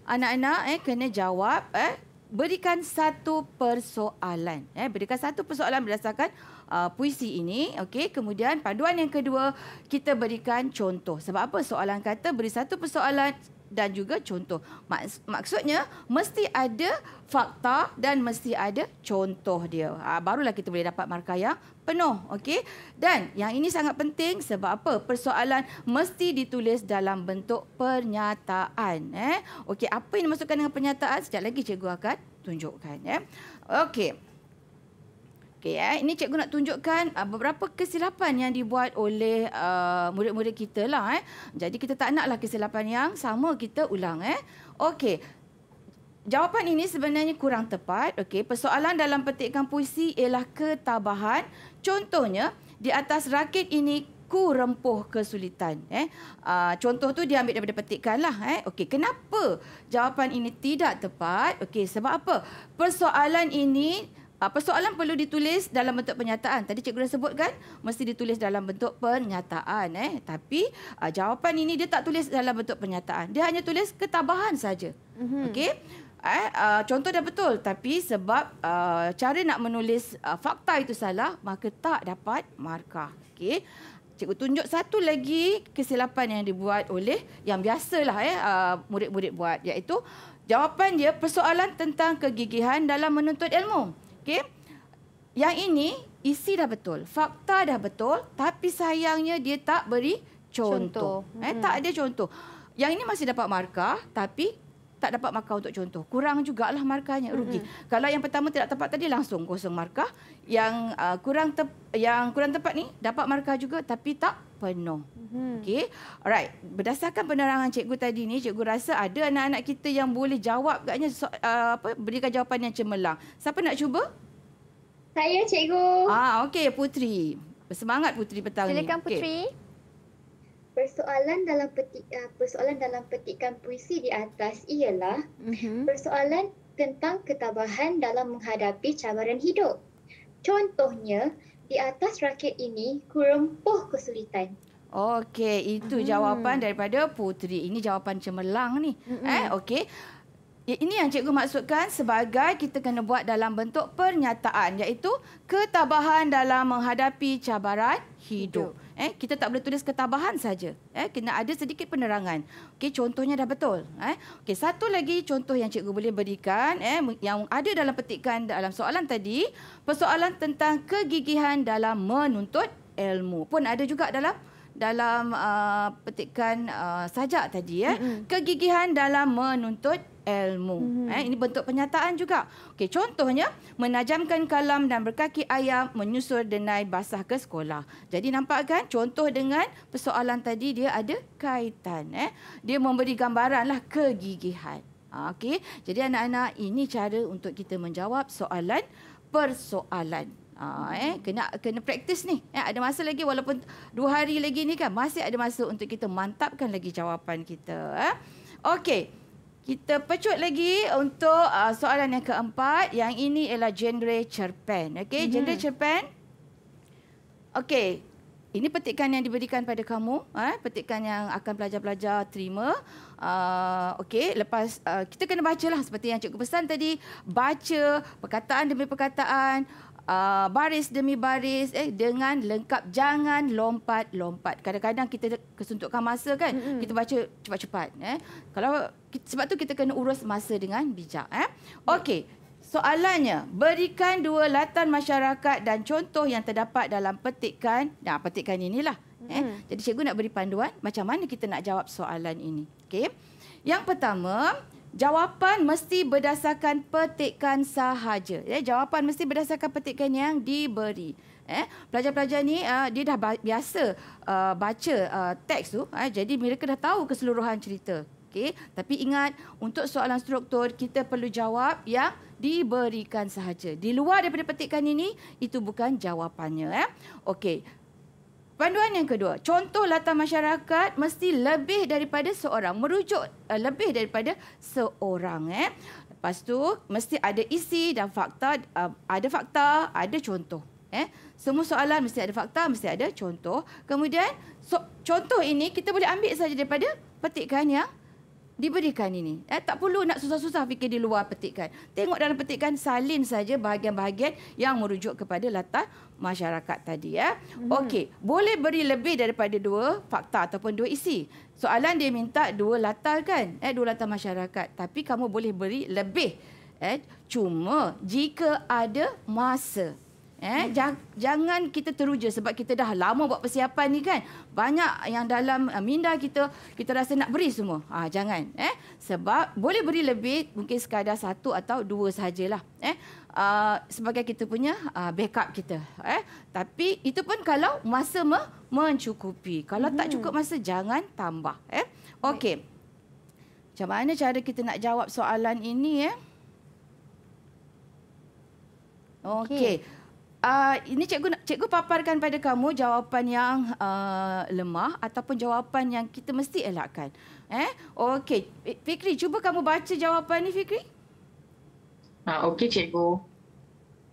anak-anak eh kena jawab eh berikan satu persoalan eh berikan satu persoalan berdasarkan uh, puisi ini okey kemudian paduan yang kedua kita berikan contoh sebab apa soalan kata beri satu persoalan dan juga contoh. Maksudnya mesti ada fakta dan mesti ada contoh dia. Ha, barulah kita boleh dapat markah yang penuh, okey? Dan yang ini sangat penting sebab apa? Persoalan mesti ditulis dalam bentuk pernyataan, eh. Okey, apa yang dimaksudkan dengan pernyataan? Sejak lagi cikgu akan tunjukkan, ya. Eh? Okey. Okay eh. ini cikgu nak tunjukkan uh, beberapa kesilapan yang dibuat oleh uh, murid-murid kita lah. Eh. Jadi kita tak naklah kesilapan yang sama kita ulang. Eh. Okey, jawapan ini sebenarnya kurang tepat. Okey, persoalan dalam petikan puisi ialah ketabahan. Contohnya, di atas rakit ini ku rempuh kesulitan. Eh. Uh, contoh tu diambil daripada petikan lah. Eh. Okey, kenapa jawapan ini tidak tepat? Okey, sebab apa? Persoalan ini apa soalan perlu ditulis dalam bentuk pernyataan. Tadi cikgu dah sebut kan, mesti ditulis dalam bentuk pernyataan eh. Tapi uh, jawapan ini dia tak tulis dalam bentuk pernyataan. Dia hanya tulis ketabahan saja. Mm -hmm. Okey. Eh, uh, contoh dah betul tapi sebab uh, cara nak menulis uh, fakta itu salah maka tak dapat markah. Okey. Cikgu tunjuk satu lagi kesilapan yang dibuat oleh yang biasalah eh murid-murid uh, buat iaitu jawapan dia persoalan tentang kegigihan dalam menuntut ilmu. Okey. Yang ini isi dah betul, fakta dah betul, tapi sayangnya dia tak beri contoh. contoh. Eh hmm. tak ada contoh. Yang ini masih dapat markah tapi tak dapat markah untuk contoh. Kurang jugalah markahnya, rugi. Hmm. Kalau yang pertama tidak tepat tadi langsung kosong markah. Yang uh, kurang tep- yang kurang tepat ni dapat markah juga tapi tak penuh. Hmm. Okey. Alright, berdasarkan penerangan cikgu tadi ni, cikgu rasa ada anak-anak kita yang boleh jawab agaknya so, uh, apa berikan jawapan yang cemerlang. Siapa nak cuba? Saya cikgu. Ah, okey Putri. Bersemangat Putri petang Silakan, ni. Silakan Putri. Okay. Persoalan dalam petik uh, persoalan dalam petikan puisi di atas ialah mm-hmm. persoalan tentang ketabahan dalam menghadapi cabaran hidup. Contohnya, di atas raket ini kurempuh kesulitan. Okey, itu hmm. jawapan daripada putri. Ini jawapan cemerlang ni. Hmm. Eh, okey. Ya, ini yang cikgu maksudkan sebagai kita kena buat dalam bentuk pernyataan iaitu ketabahan dalam menghadapi cabaran hidup. hidup eh kita tak boleh tulis ketabahan saja eh kena ada sedikit penerangan okey contohnya dah betul eh okey satu lagi contoh yang cikgu boleh berikan eh yang ada dalam petikan dalam soalan tadi persoalan tentang kegigihan dalam menuntut ilmu pun ada juga dalam dalam uh, petikan uh, sajak tadi eh kegigihan dalam menuntut ilmu. Mm-hmm. Eh, ini bentuk pernyataan juga. Okey, contohnya menajamkan kalam dan berkaki ayam menyusur denai basah ke sekolah. Jadi nampak kan contoh dengan persoalan tadi dia ada kaitan. Eh, dia memberi gambaranlah kegigihan. Ah, okey, jadi anak-anak ini cara untuk kita menjawab soalan persoalan. Ha, eh kena kena praktis ni eh, ada masa lagi walaupun dua hari lagi ni kan masih ada masa untuk kita mantapkan lagi jawapan kita eh okey kita pecut lagi untuk uh, soalan yang keempat. Yang ini ialah genre cerpen. Okey, mm-hmm. genre cerpen. Okey. Ini petikan yang diberikan pada kamu, eh? petikan yang akan pelajar-pelajar terima. Uh, Okey, lepas uh, kita kena bacalah seperti yang cikgu pesan tadi, baca perkataan demi perkataan uh, baris demi baris eh dengan lengkap jangan lompat-lompat. Kadang-kadang kita kesuntukkan masa kan, mm -hmm. kita baca cepat-cepat eh. Kalau sebab tu kita kena urus masa dengan bijak eh. Okey. Soalannya, berikan dua latan masyarakat dan contoh yang terdapat dalam petikan. Nah, petikan inilah mm -hmm. eh. Jadi cikgu nak beri panduan macam mana kita nak jawab soalan ini. Okey. Yang pertama, Jawapan mesti berdasarkan petikan sahaja. Ya, jawapan mesti berdasarkan petikan yang diberi. Eh, pelajar-pelajar ni uh, dia dah biasa uh, baca uh, teks tu, eh, jadi mereka dah tahu keseluruhan cerita. Okay. tapi ingat untuk soalan struktur kita perlu jawab yang diberikan sahaja. Di luar daripada petikan ini, itu bukan jawapannya, ya. Eh. Okey. Panduan yang kedua, contoh latar masyarakat mesti lebih daripada seorang, merujuk uh, lebih daripada seorang eh. Lepas tu mesti ada isi dan fakta, uh, ada fakta, ada contoh eh. Semua soalan mesti ada fakta, mesti ada contoh. Kemudian so, contoh ini kita boleh ambil saja daripada petikan yang diberikan ini. Eh, tak perlu nak susah-susah fikir di luar petikan. Tengok dalam petikan salin saja bahagian-bahagian yang merujuk kepada latar masyarakat tadi. Eh. Hmm. Okey, boleh beri lebih daripada dua fakta ataupun dua isi. Soalan dia minta dua latar kan? Eh, dua latar masyarakat. Tapi kamu boleh beri lebih. Eh, cuma jika ada masa. Eh, hmm. jangan, jangan kita teruja sebab kita dah lama buat persiapan ni kan. Banyak yang dalam eh, minda kita, kita rasa nak beri semua. Ha, jangan. Eh, sebab boleh beri lebih mungkin sekadar satu atau dua sahajalah. Eh, uh, sebagai kita punya uh, backup kita. Eh, tapi itu pun kalau masa me- mencukupi. Kalau hmm. tak cukup masa, jangan tambah. Eh, Okey. Macam mana cara kita nak jawab soalan ini? Eh? Okey. Okay uh, ini cikgu cikgu paparkan pada kamu jawapan yang uh, lemah ataupun jawapan yang kita mesti elakkan. Eh? Okey, Fikri cuba kamu baca jawapan ini Fikri. Ha, okey cikgu.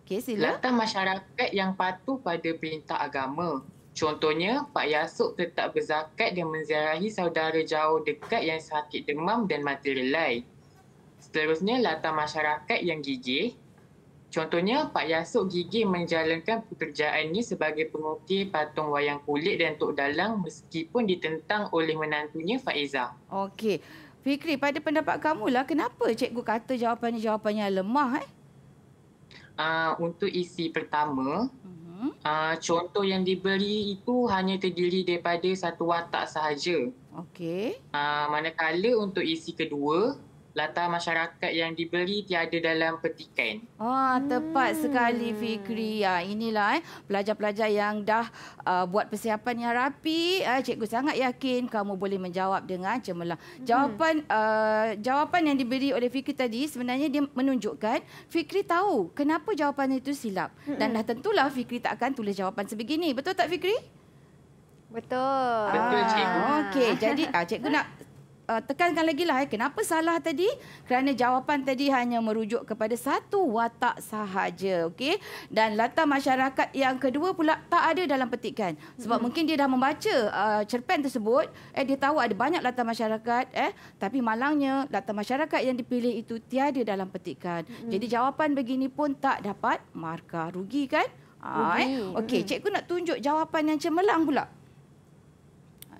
Okey, sila. Latar masyarakat yang patuh pada perintah agama. Contohnya, Pak Yasuk tetap berzakat dan menziarahi saudara jauh dekat yang sakit demam dan mati relai. Seterusnya, lata masyarakat yang gigih Contohnya, Pak Yasuk gigi menjalankan pekerjaan ini sebagai pengukir patung wayang kulit dan Tok Dalang meskipun ditentang oleh menantunya Faiza. Okey. Fikri, pada pendapat kamu lah, kenapa cikgu kata jawapannya jawapannya lemah? Eh? Uh, untuk isi pertama, Uh, contoh yang diberi itu hanya terdiri daripada satu watak sahaja. Okey. Uh, manakala untuk isi kedua, latar masyarakat yang diberi tiada dalam petikan. Ah, tepat hmm. sekali Fikri. Ah, inilah eh, pelajar-pelajar yang dah uh, buat persiapan yang rapi. Ah, cikgu sangat yakin kamu boleh menjawab dengan cemerlang. Hmm. Jawapan uh, jawapan yang diberi oleh Fikri tadi sebenarnya dia menunjukkan Fikri tahu kenapa jawapan itu silap. Hmm. Dan dah tentulah Fikri tak akan tulis jawapan sebegini. Betul tak Fikri? Betul. Ah, Betul cikgu. Okey, jadi ah, cikgu nak uh, tekankan lagi lah. Eh. Kenapa salah tadi? Kerana jawapan tadi hanya merujuk kepada satu watak sahaja. Okay? Dan latar masyarakat yang kedua pula tak ada dalam petikan. Sebab hmm. mungkin dia dah membaca uh, cerpen tersebut. Eh, dia tahu ada banyak latar masyarakat. Eh, tapi malangnya latar masyarakat yang dipilih itu tiada dalam petikan. Hmm. Jadi jawapan begini pun tak dapat markah. Rugi kan? Ah, eh? Okey, cikgu nak tunjuk jawapan yang cemerlang pula.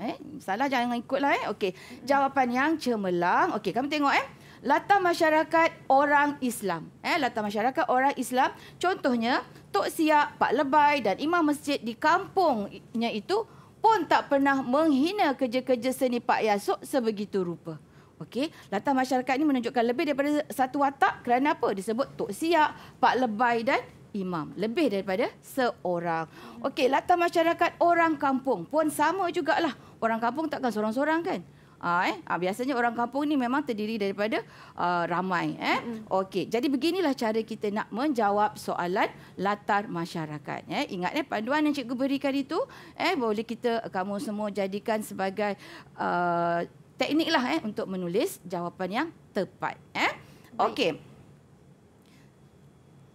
Eh? Salah jangan ikutlah. Eh? Okay, Jawapan yang cemerlang. Okay, kami tengok. Eh? Latar masyarakat orang Islam. Eh? Latar masyarakat orang Islam. Contohnya, Tok Siak, Pak Lebai dan Imam Masjid di kampungnya itu pun tak pernah menghina kerja-kerja seni Pak Yasuk sebegitu rupa. Okey, latar masyarakat ini menunjukkan lebih daripada satu watak kerana apa? Disebut Tok Siak, Pak Lebai dan imam. Lebih daripada seorang. Okey, latar masyarakat orang kampung pun sama jugalah. Orang kampung takkan seorang-seorang kan? Ha, eh? ha, biasanya orang kampung ni memang terdiri daripada uh, ramai. Eh? Mm. Okey, jadi beginilah cara kita nak menjawab soalan latar masyarakat. Eh? Ingat eh, panduan yang cikgu berikan itu, eh, boleh kita kamu semua jadikan sebagai uh, tekniklah eh, untuk menulis jawapan yang tepat. Eh? Okey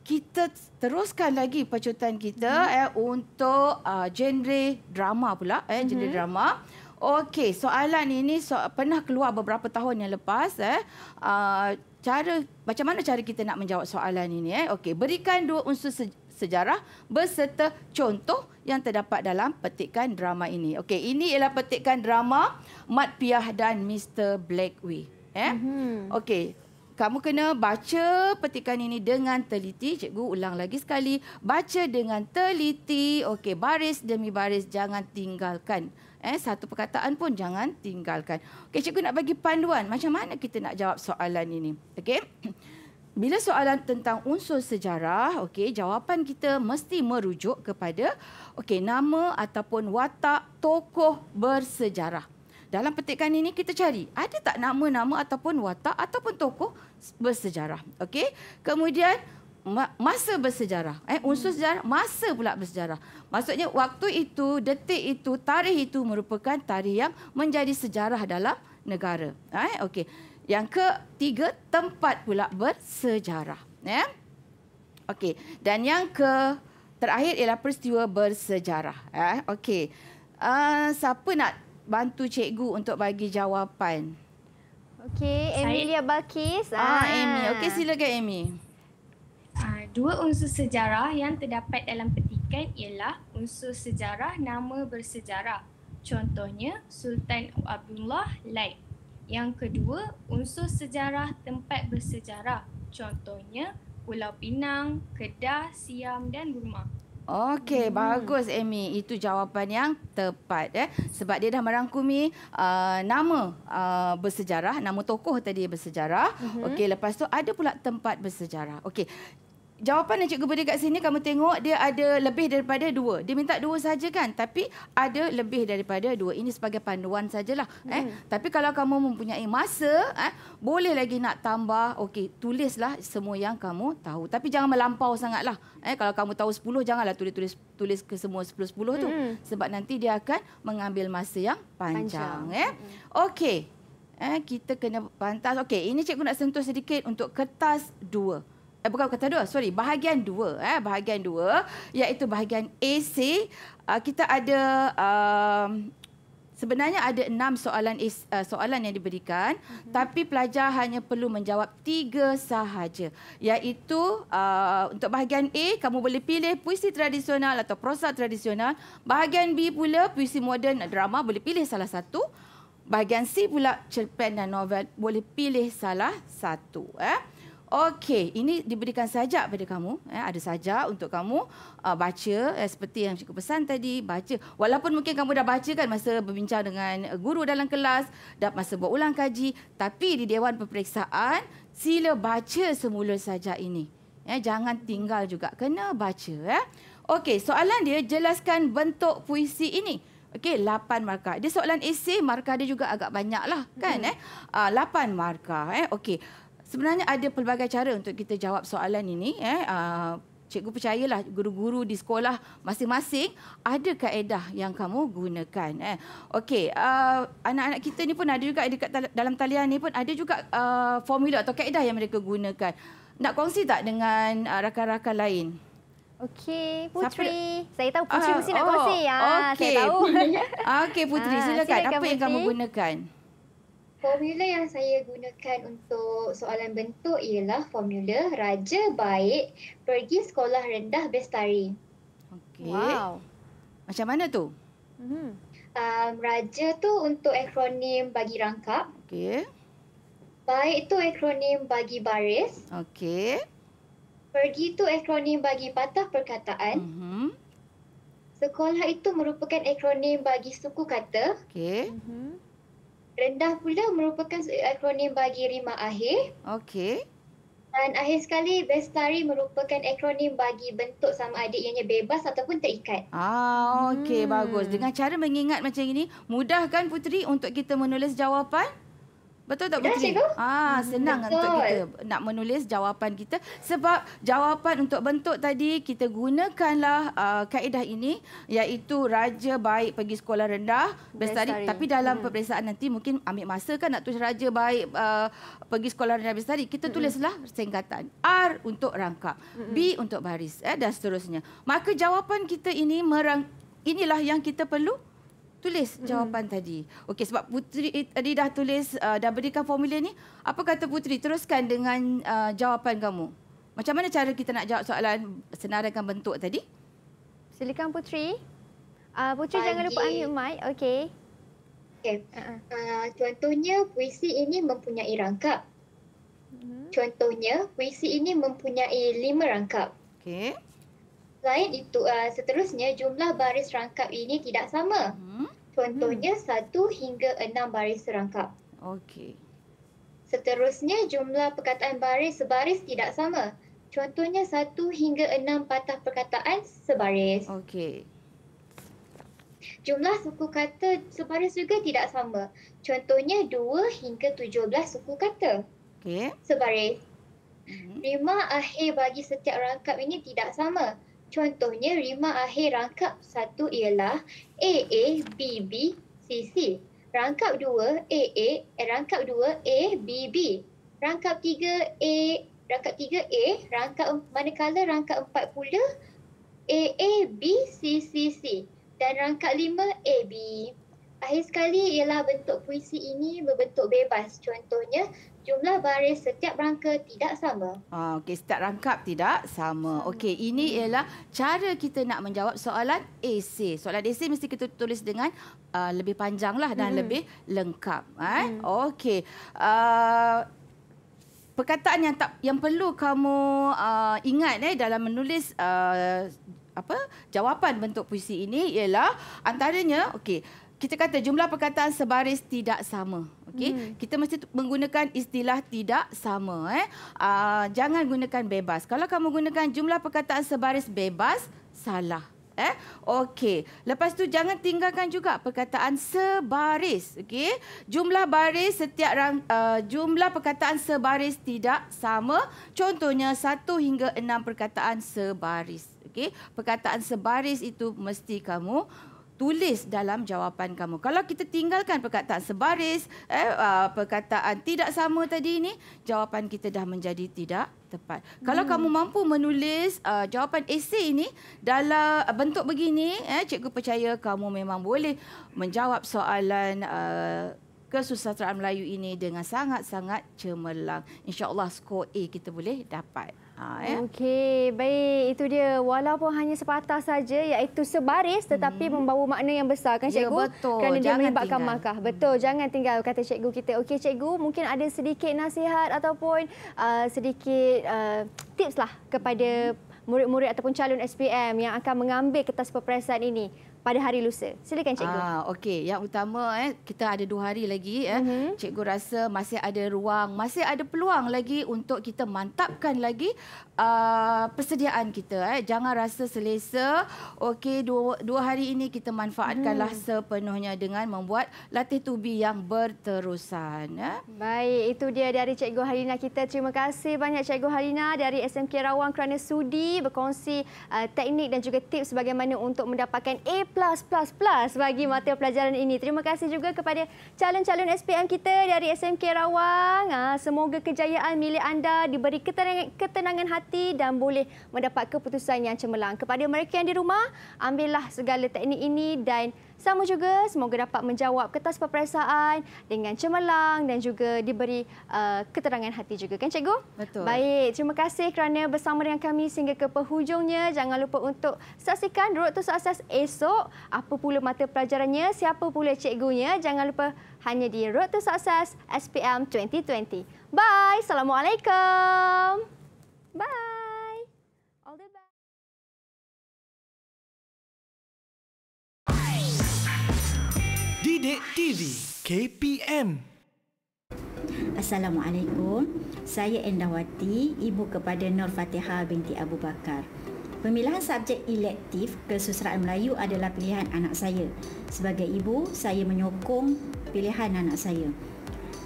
kita teruskan lagi pacutan kita hmm. eh untuk uh, genre drama pula eh genre hmm. drama. Okey, soalan ini so, pernah keluar beberapa tahun yang lepas eh. Uh, cara macam mana cara kita nak menjawab soalan ini eh. Okey, berikan dua unsur se- sejarah beserta contoh yang terdapat dalam petikan drama ini. Okey, ini ialah petikan drama Mat Piah dan Mr Blackway eh. Hmm. Okey kamu kena baca petikan ini dengan teliti. Cikgu ulang lagi sekali. Baca dengan teliti. Okey, baris demi baris jangan tinggalkan. Eh, satu perkataan pun jangan tinggalkan. Okey, cikgu nak bagi panduan macam mana kita nak jawab soalan ini. Okey. Bila soalan tentang unsur sejarah, okey, jawapan kita mesti merujuk kepada okey, nama ataupun watak tokoh bersejarah. Dalam petikan ini kita cari ada tak nama-nama ataupun watak ataupun tokoh bersejarah. Okey. Kemudian masa bersejarah. Eh unsur sejarah masa pula bersejarah. Maksudnya waktu itu, detik itu, tarikh itu merupakan tarikh yang menjadi sejarah dalam negara. Eh okey. Yang ketiga tempat pula bersejarah. Ya. Eh? Okey. Dan yang ke terakhir ialah peristiwa bersejarah. Eh okey. Uh, siapa nak bantu cikgu untuk bagi jawapan. Okey, Emilia Bakis. Ah, ah. Amy. Okey, silakan Amy. Ah, dua unsur sejarah yang terdapat dalam petikan ialah unsur sejarah nama bersejarah. Contohnya, Sultan Abdullah Laik. Yang kedua, unsur sejarah tempat bersejarah. Contohnya, Pulau Pinang, Kedah, Siam dan Burma. Okey, hmm. bagus Amy. Itu jawapan yang tepat. Eh? Sebab dia dah merangkumi uh, nama uh, bersejarah, nama tokoh tadi bersejarah. Hmm. Okey, lepas tu ada pula tempat bersejarah. Okey, Jawapan yang cikgu beri kat sini kamu tengok dia ada lebih daripada dua. Dia minta dua saja kan? Tapi ada lebih daripada dua. Ini sebagai panduan sajalah. Eh? Hmm. Eh? Tapi kalau kamu mempunyai masa, eh, boleh lagi nak tambah. Okey, tulislah semua yang kamu tahu. Tapi jangan melampau sangatlah. Eh, kalau kamu tahu sepuluh, janganlah tulis-tulis tulis ke semua sepuluh-sepuluh tu. Hmm. Sebab nanti dia akan mengambil masa yang panjang. panjang. Eh? Hmm. Okey, eh, kita kena pantas. Okey, ini cikgu nak sentuh sedikit untuk kertas dua eh, bukan kata dua, sorry, bahagian dua, eh, bahagian dua, iaitu bahagian AC. Uh, ah, kita ada um, sebenarnya ada enam soalan uh, soalan yang diberikan, uh-huh. tapi pelajar hanya perlu menjawab tiga sahaja, iaitu uh, untuk bahagian A kamu boleh pilih puisi tradisional atau prosa tradisional, bahagian B pula puisi moden drama boleh pilih salah satu. Bahagian C pula cerpen dan novel boleh pilih salah satu. Eh. Okey, ini diberikan sajak pada kamu. Eh, ada sajak untuk kamu uh, baca eh, seperti yang cikgu pesan tadi, baca. Walaupun mungkin kamu dah baca kan masa berbincang dengan guru dalam kelas, dah masa buat ulang kaji, tapi di Dewan Peperiksaan, sila baca semula sajak ini. Eh, jangan tinggal juga, kena baca. Eh. Okey, soalan dia jelaskan bentuk puisi ini. Okey, lapan markah. Dia soalan esay, markah dia juga agak banyak lah. Kan, hmm. eh? Ah, lapan uh, markah. Eh? Okey sebenarnya ada pelbagai cara untuk kita jawab soalan ini eh ah, cikgu percayalah guru-guru di sekolah masing-masing ada kaedah yang kamu gunakan eh okey uh, anak-anak kita ni pun ada juga dekat dalam talian ni pun ada juga uh, formula atau kaedah yang mereka gunakan nak kongsi tak dengan uh, rakan-rakan lain Okey, Putri. Siapa? Saya tahu Putri ah, mesti oh, nak kongsi. Ah, okay. Saya tahu. Okey, Putri. Silakan. silakan. Apa Putri. yang kamu gunakan? Formula yang saya gunakan untuk soalan bentuk ialah formula raja baik pergi sekolah rendah bestari. Okay. Wow. Macam mana tu? Mhm. Um, raja tu untuk akronim bagi rangkap. Okay. Baik tu akronim bagi baris. Okay. Pergi tu akronim bagi patah perkataan. Mm-hmm. Sekolah itu merupakan akronim bagi suku kata. Okay. Mm-hmm. Rendah pula merupakan akronim bagi rima akhir. Okey. Dan akhir sekali, bestari merupakan akronim bagi bentuk sama ada ianya bebas ataupun terikat. Ah, okey hmm. bagus. Dengan cara mengingat macam ini, mudah kan Puteri untuk kita menulis jawapan? Betul tak kan, Putri? Ya, cikgu. Ah, hmm, senang Betul. untuk kita nak menulis jawapan kita. Sebab jawapan untuk bentuk tadi, kita gunakanlah uh, kaedah ini. Iaitu raja baik pergi sekolah rendah. Bestari. bestari. Tapi dalam hmm. peperiksaan nanti mungkin ambil masa kan nak tulis raja baik uh, pergi sekolah rendah bestari. Kita hmm. tulislah hmm. singkatan. R untuk rangkap. Hmm. B untuk baris. Eh, dan seterusnya. Maka jawapan kita ini merang... Inilah yang kita perlu tulis hmm. jawapan tadi. Okey sebab Putri eh, tadi dah tulis uh, dah berikan formula ni. Apa kata Putri? Teruskan dengan uh, jawapan kamu. Macam mana cara kita nak jawab soalan senaraikan bentuk tadi? Silakan Putri. Uh, Putri Pagi. jangan lupa unmute mic. Okey. Okay. Uh-uh. Uh, contohnya puisi ini mempunyai rangkap. uh Contohnya puisi ini mempunyai lima rangkap. Okey. Selain itu, uh, seterusnya jumlah baris rangkap ini tidak sama. Hmm. Contohnya hmm. satu hingga enam baris rangkap. Okey. Seterusnya jumlah perkataan baris sebaris tidak sama. Contohnya satu hingga enam patah perkataan sebaris. Okey. Jumlah suku kata sebaris juga tidak sama. Contohnya dua hingga tujuh belas suku kata okay. sebaris. Rima hmm. akhir bagi setiap rangkap ini tidak sama. Contohnya rima akhir rangkap satu ialah AA, BB, CC. Rangkap dua AA, eh, rangkap dua A, BB. Rangkap tiga A, rangkap tiga A, rangkap manakala rangkap empat pula AA, B, C, C, C. Dan rangkap lima AB. Akhir sekali ialah bentuk puisi ini berbentuk bebas. Contohnya jumlah baris setiap rangka tidak sama. Ah, Okey, setiap rangkap tidak sama. sama. Okey, ini hmm. ialah cara kita nak menjawab soalan AC. Soalan AC mesti kita tulis dengan uh, lebih panjanglah dan hmm. lebih lengkap. Eh? Hmm. Okey. Okey. Uh, ah, perkataan yang tak yang perlu kamu uh, ingat eh dalam menulis uh, apa jawapan bentuk puisi ini ialah antaranya okey kita kata jumlah perkataan sebaris tidak sama. Okay, hmm. kita mesti menggunakan istilah tidak sama eh. Uh, jangan gunakan bebas. Kalau kamu gunakan jumlah perkataan sebaris bebas, salah. Eh, okey. Lepas tu jangan tinggalkan juga perkataan sebaris, okey? Jumlah baris setiap rang, uh, jumlah perkataan sebaris tidak sama. Contohnya satu hingga enam perkataan sebaris, okey? Perkataan sebaris itu mesti kamu tulis dalam jawapan kamu. Kalau kita tinggalkan perkataan sebaris, eh, uh, perkataan tidak sama tadi ini, jawapan kita dah menjadi tidak tepat. Hmm. Kalau kamu mampu menulis uh, jawapan esei ini dalam uh, bentuk begini, eh, cikgu percaya kamu memang boleh menjawab soalan uh, kesusahan Melayu ini dengan sangat-sangat cemerlang. InsyaAllah skor A kita boleh dapat. Ha, ya? Okey, baik. Itu dia. Walaupun hanya sepatah saja, iaitu sebaris tetapi hmm. membawa makna yang besar, kan ya, Cikgu? Ya, betul. Kerana jangan dia melibatkan makah. Betul, hmm. jangan tinggal, kata Cikgu kita. Okey, Cikgu, mungkin ada sedikit nasihat ataupun uh, sedikit uh, tips lah kepada murid-murid ataupun calon SPM yang akan mengambil kertas peperiksaan ini pada hari lusa. Silakan cikgu. Ah, okey. Yang utama eh kita ada dua hari lagi eh. Mm-hmm. Cikgu rasa masih ada ruang, masih ada peluang lagi untuk kita mantapkan lagi uh, persediaan kita eh. Jangan rasa selesa. Okey, dua, dua hari ini kita manfaatkanlah mm. sepenuhnya dengan membuat latih tubi yang berterusan eh. Baik, itu dia dari cikgu Halina kita. Terima kasih banyak cikgu Halina dari SMK Rawang kerana sudi berkongsi uh, teknik dan juga tips bagaimana untuk mendapatkan A+ plus plus plus bagi mata pelajaran ini. Terima kasih juga kepada calon-calon SPM kita dari SMK Rawang. Ah, semoga kejayaan milik anda diberi ketenangan, ketenangan hati dan boleh mendapat keputusan yang cemerlang. Kepada mereka yang di rumah, ambillah segala teknik ini dan... Sama juga semoga dapat menjawab kertas peperiksaan dengan cemerlang dan juga diberi uh, keterangan hati juga kan cikgu? Betul. Baik, terima kasih kerana bersama dengan kami sehingga ke penghujungnya. Jangan lupa untuk saksikan Road to Success esok. Apa pula mata pelajarannya, siapa pula cikgunya. Jangan lupa hanya di Road to Success SPM 2020. Bye. Assalamualaikum. Bye. Didik TV KPM Assalamualaikum Saya Endawati Ibu kepada Nur Fatiha binti Abu Bakar Pemilihan subjek elektif Kesusteraan Melayu adalah pilihan anak saya Sebagai ibu Saya menyokong pilihan anak saya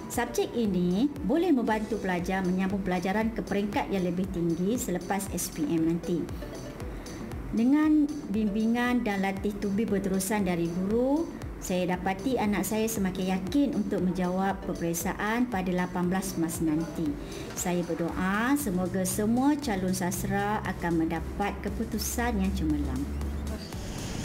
Subjek ini boleh membantu pelajar menyambung pelajaran ke peringkat yang lebih tinggi selepas SPM nanti. Dengan bimbingan dan latih tubi berterusan dari guru, saya dapati anak saya semakin yakin untuk menjawab peperiksaan pada 18 mas nanti. Saya berdoa semoga semua calon sastera akan mendapat keputusan yang cemerlang.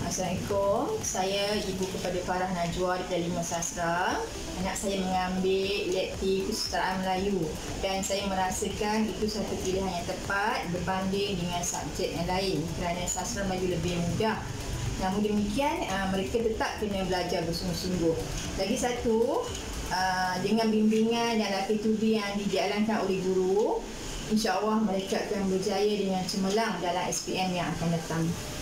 Assalamualaikum. Saya ibu kepada Farah Najwa di Lima Sastra. Anak saya mengambil elektif Kesusteraan Melayu dan saya merasakan itu satu pilihan yang tepat berbanding dengan subjek yang lain kerana sastra maju lebih mudah Namun demikian, uh, mereka tetap kena belajar bersungguh-sungguh. Lagi satu, uh, dengan bimbingan dan latihan yang dijalankan oleh guru, insya Allah mereka akan berjaya dengan cemerlang dalam SPM yang akan datang.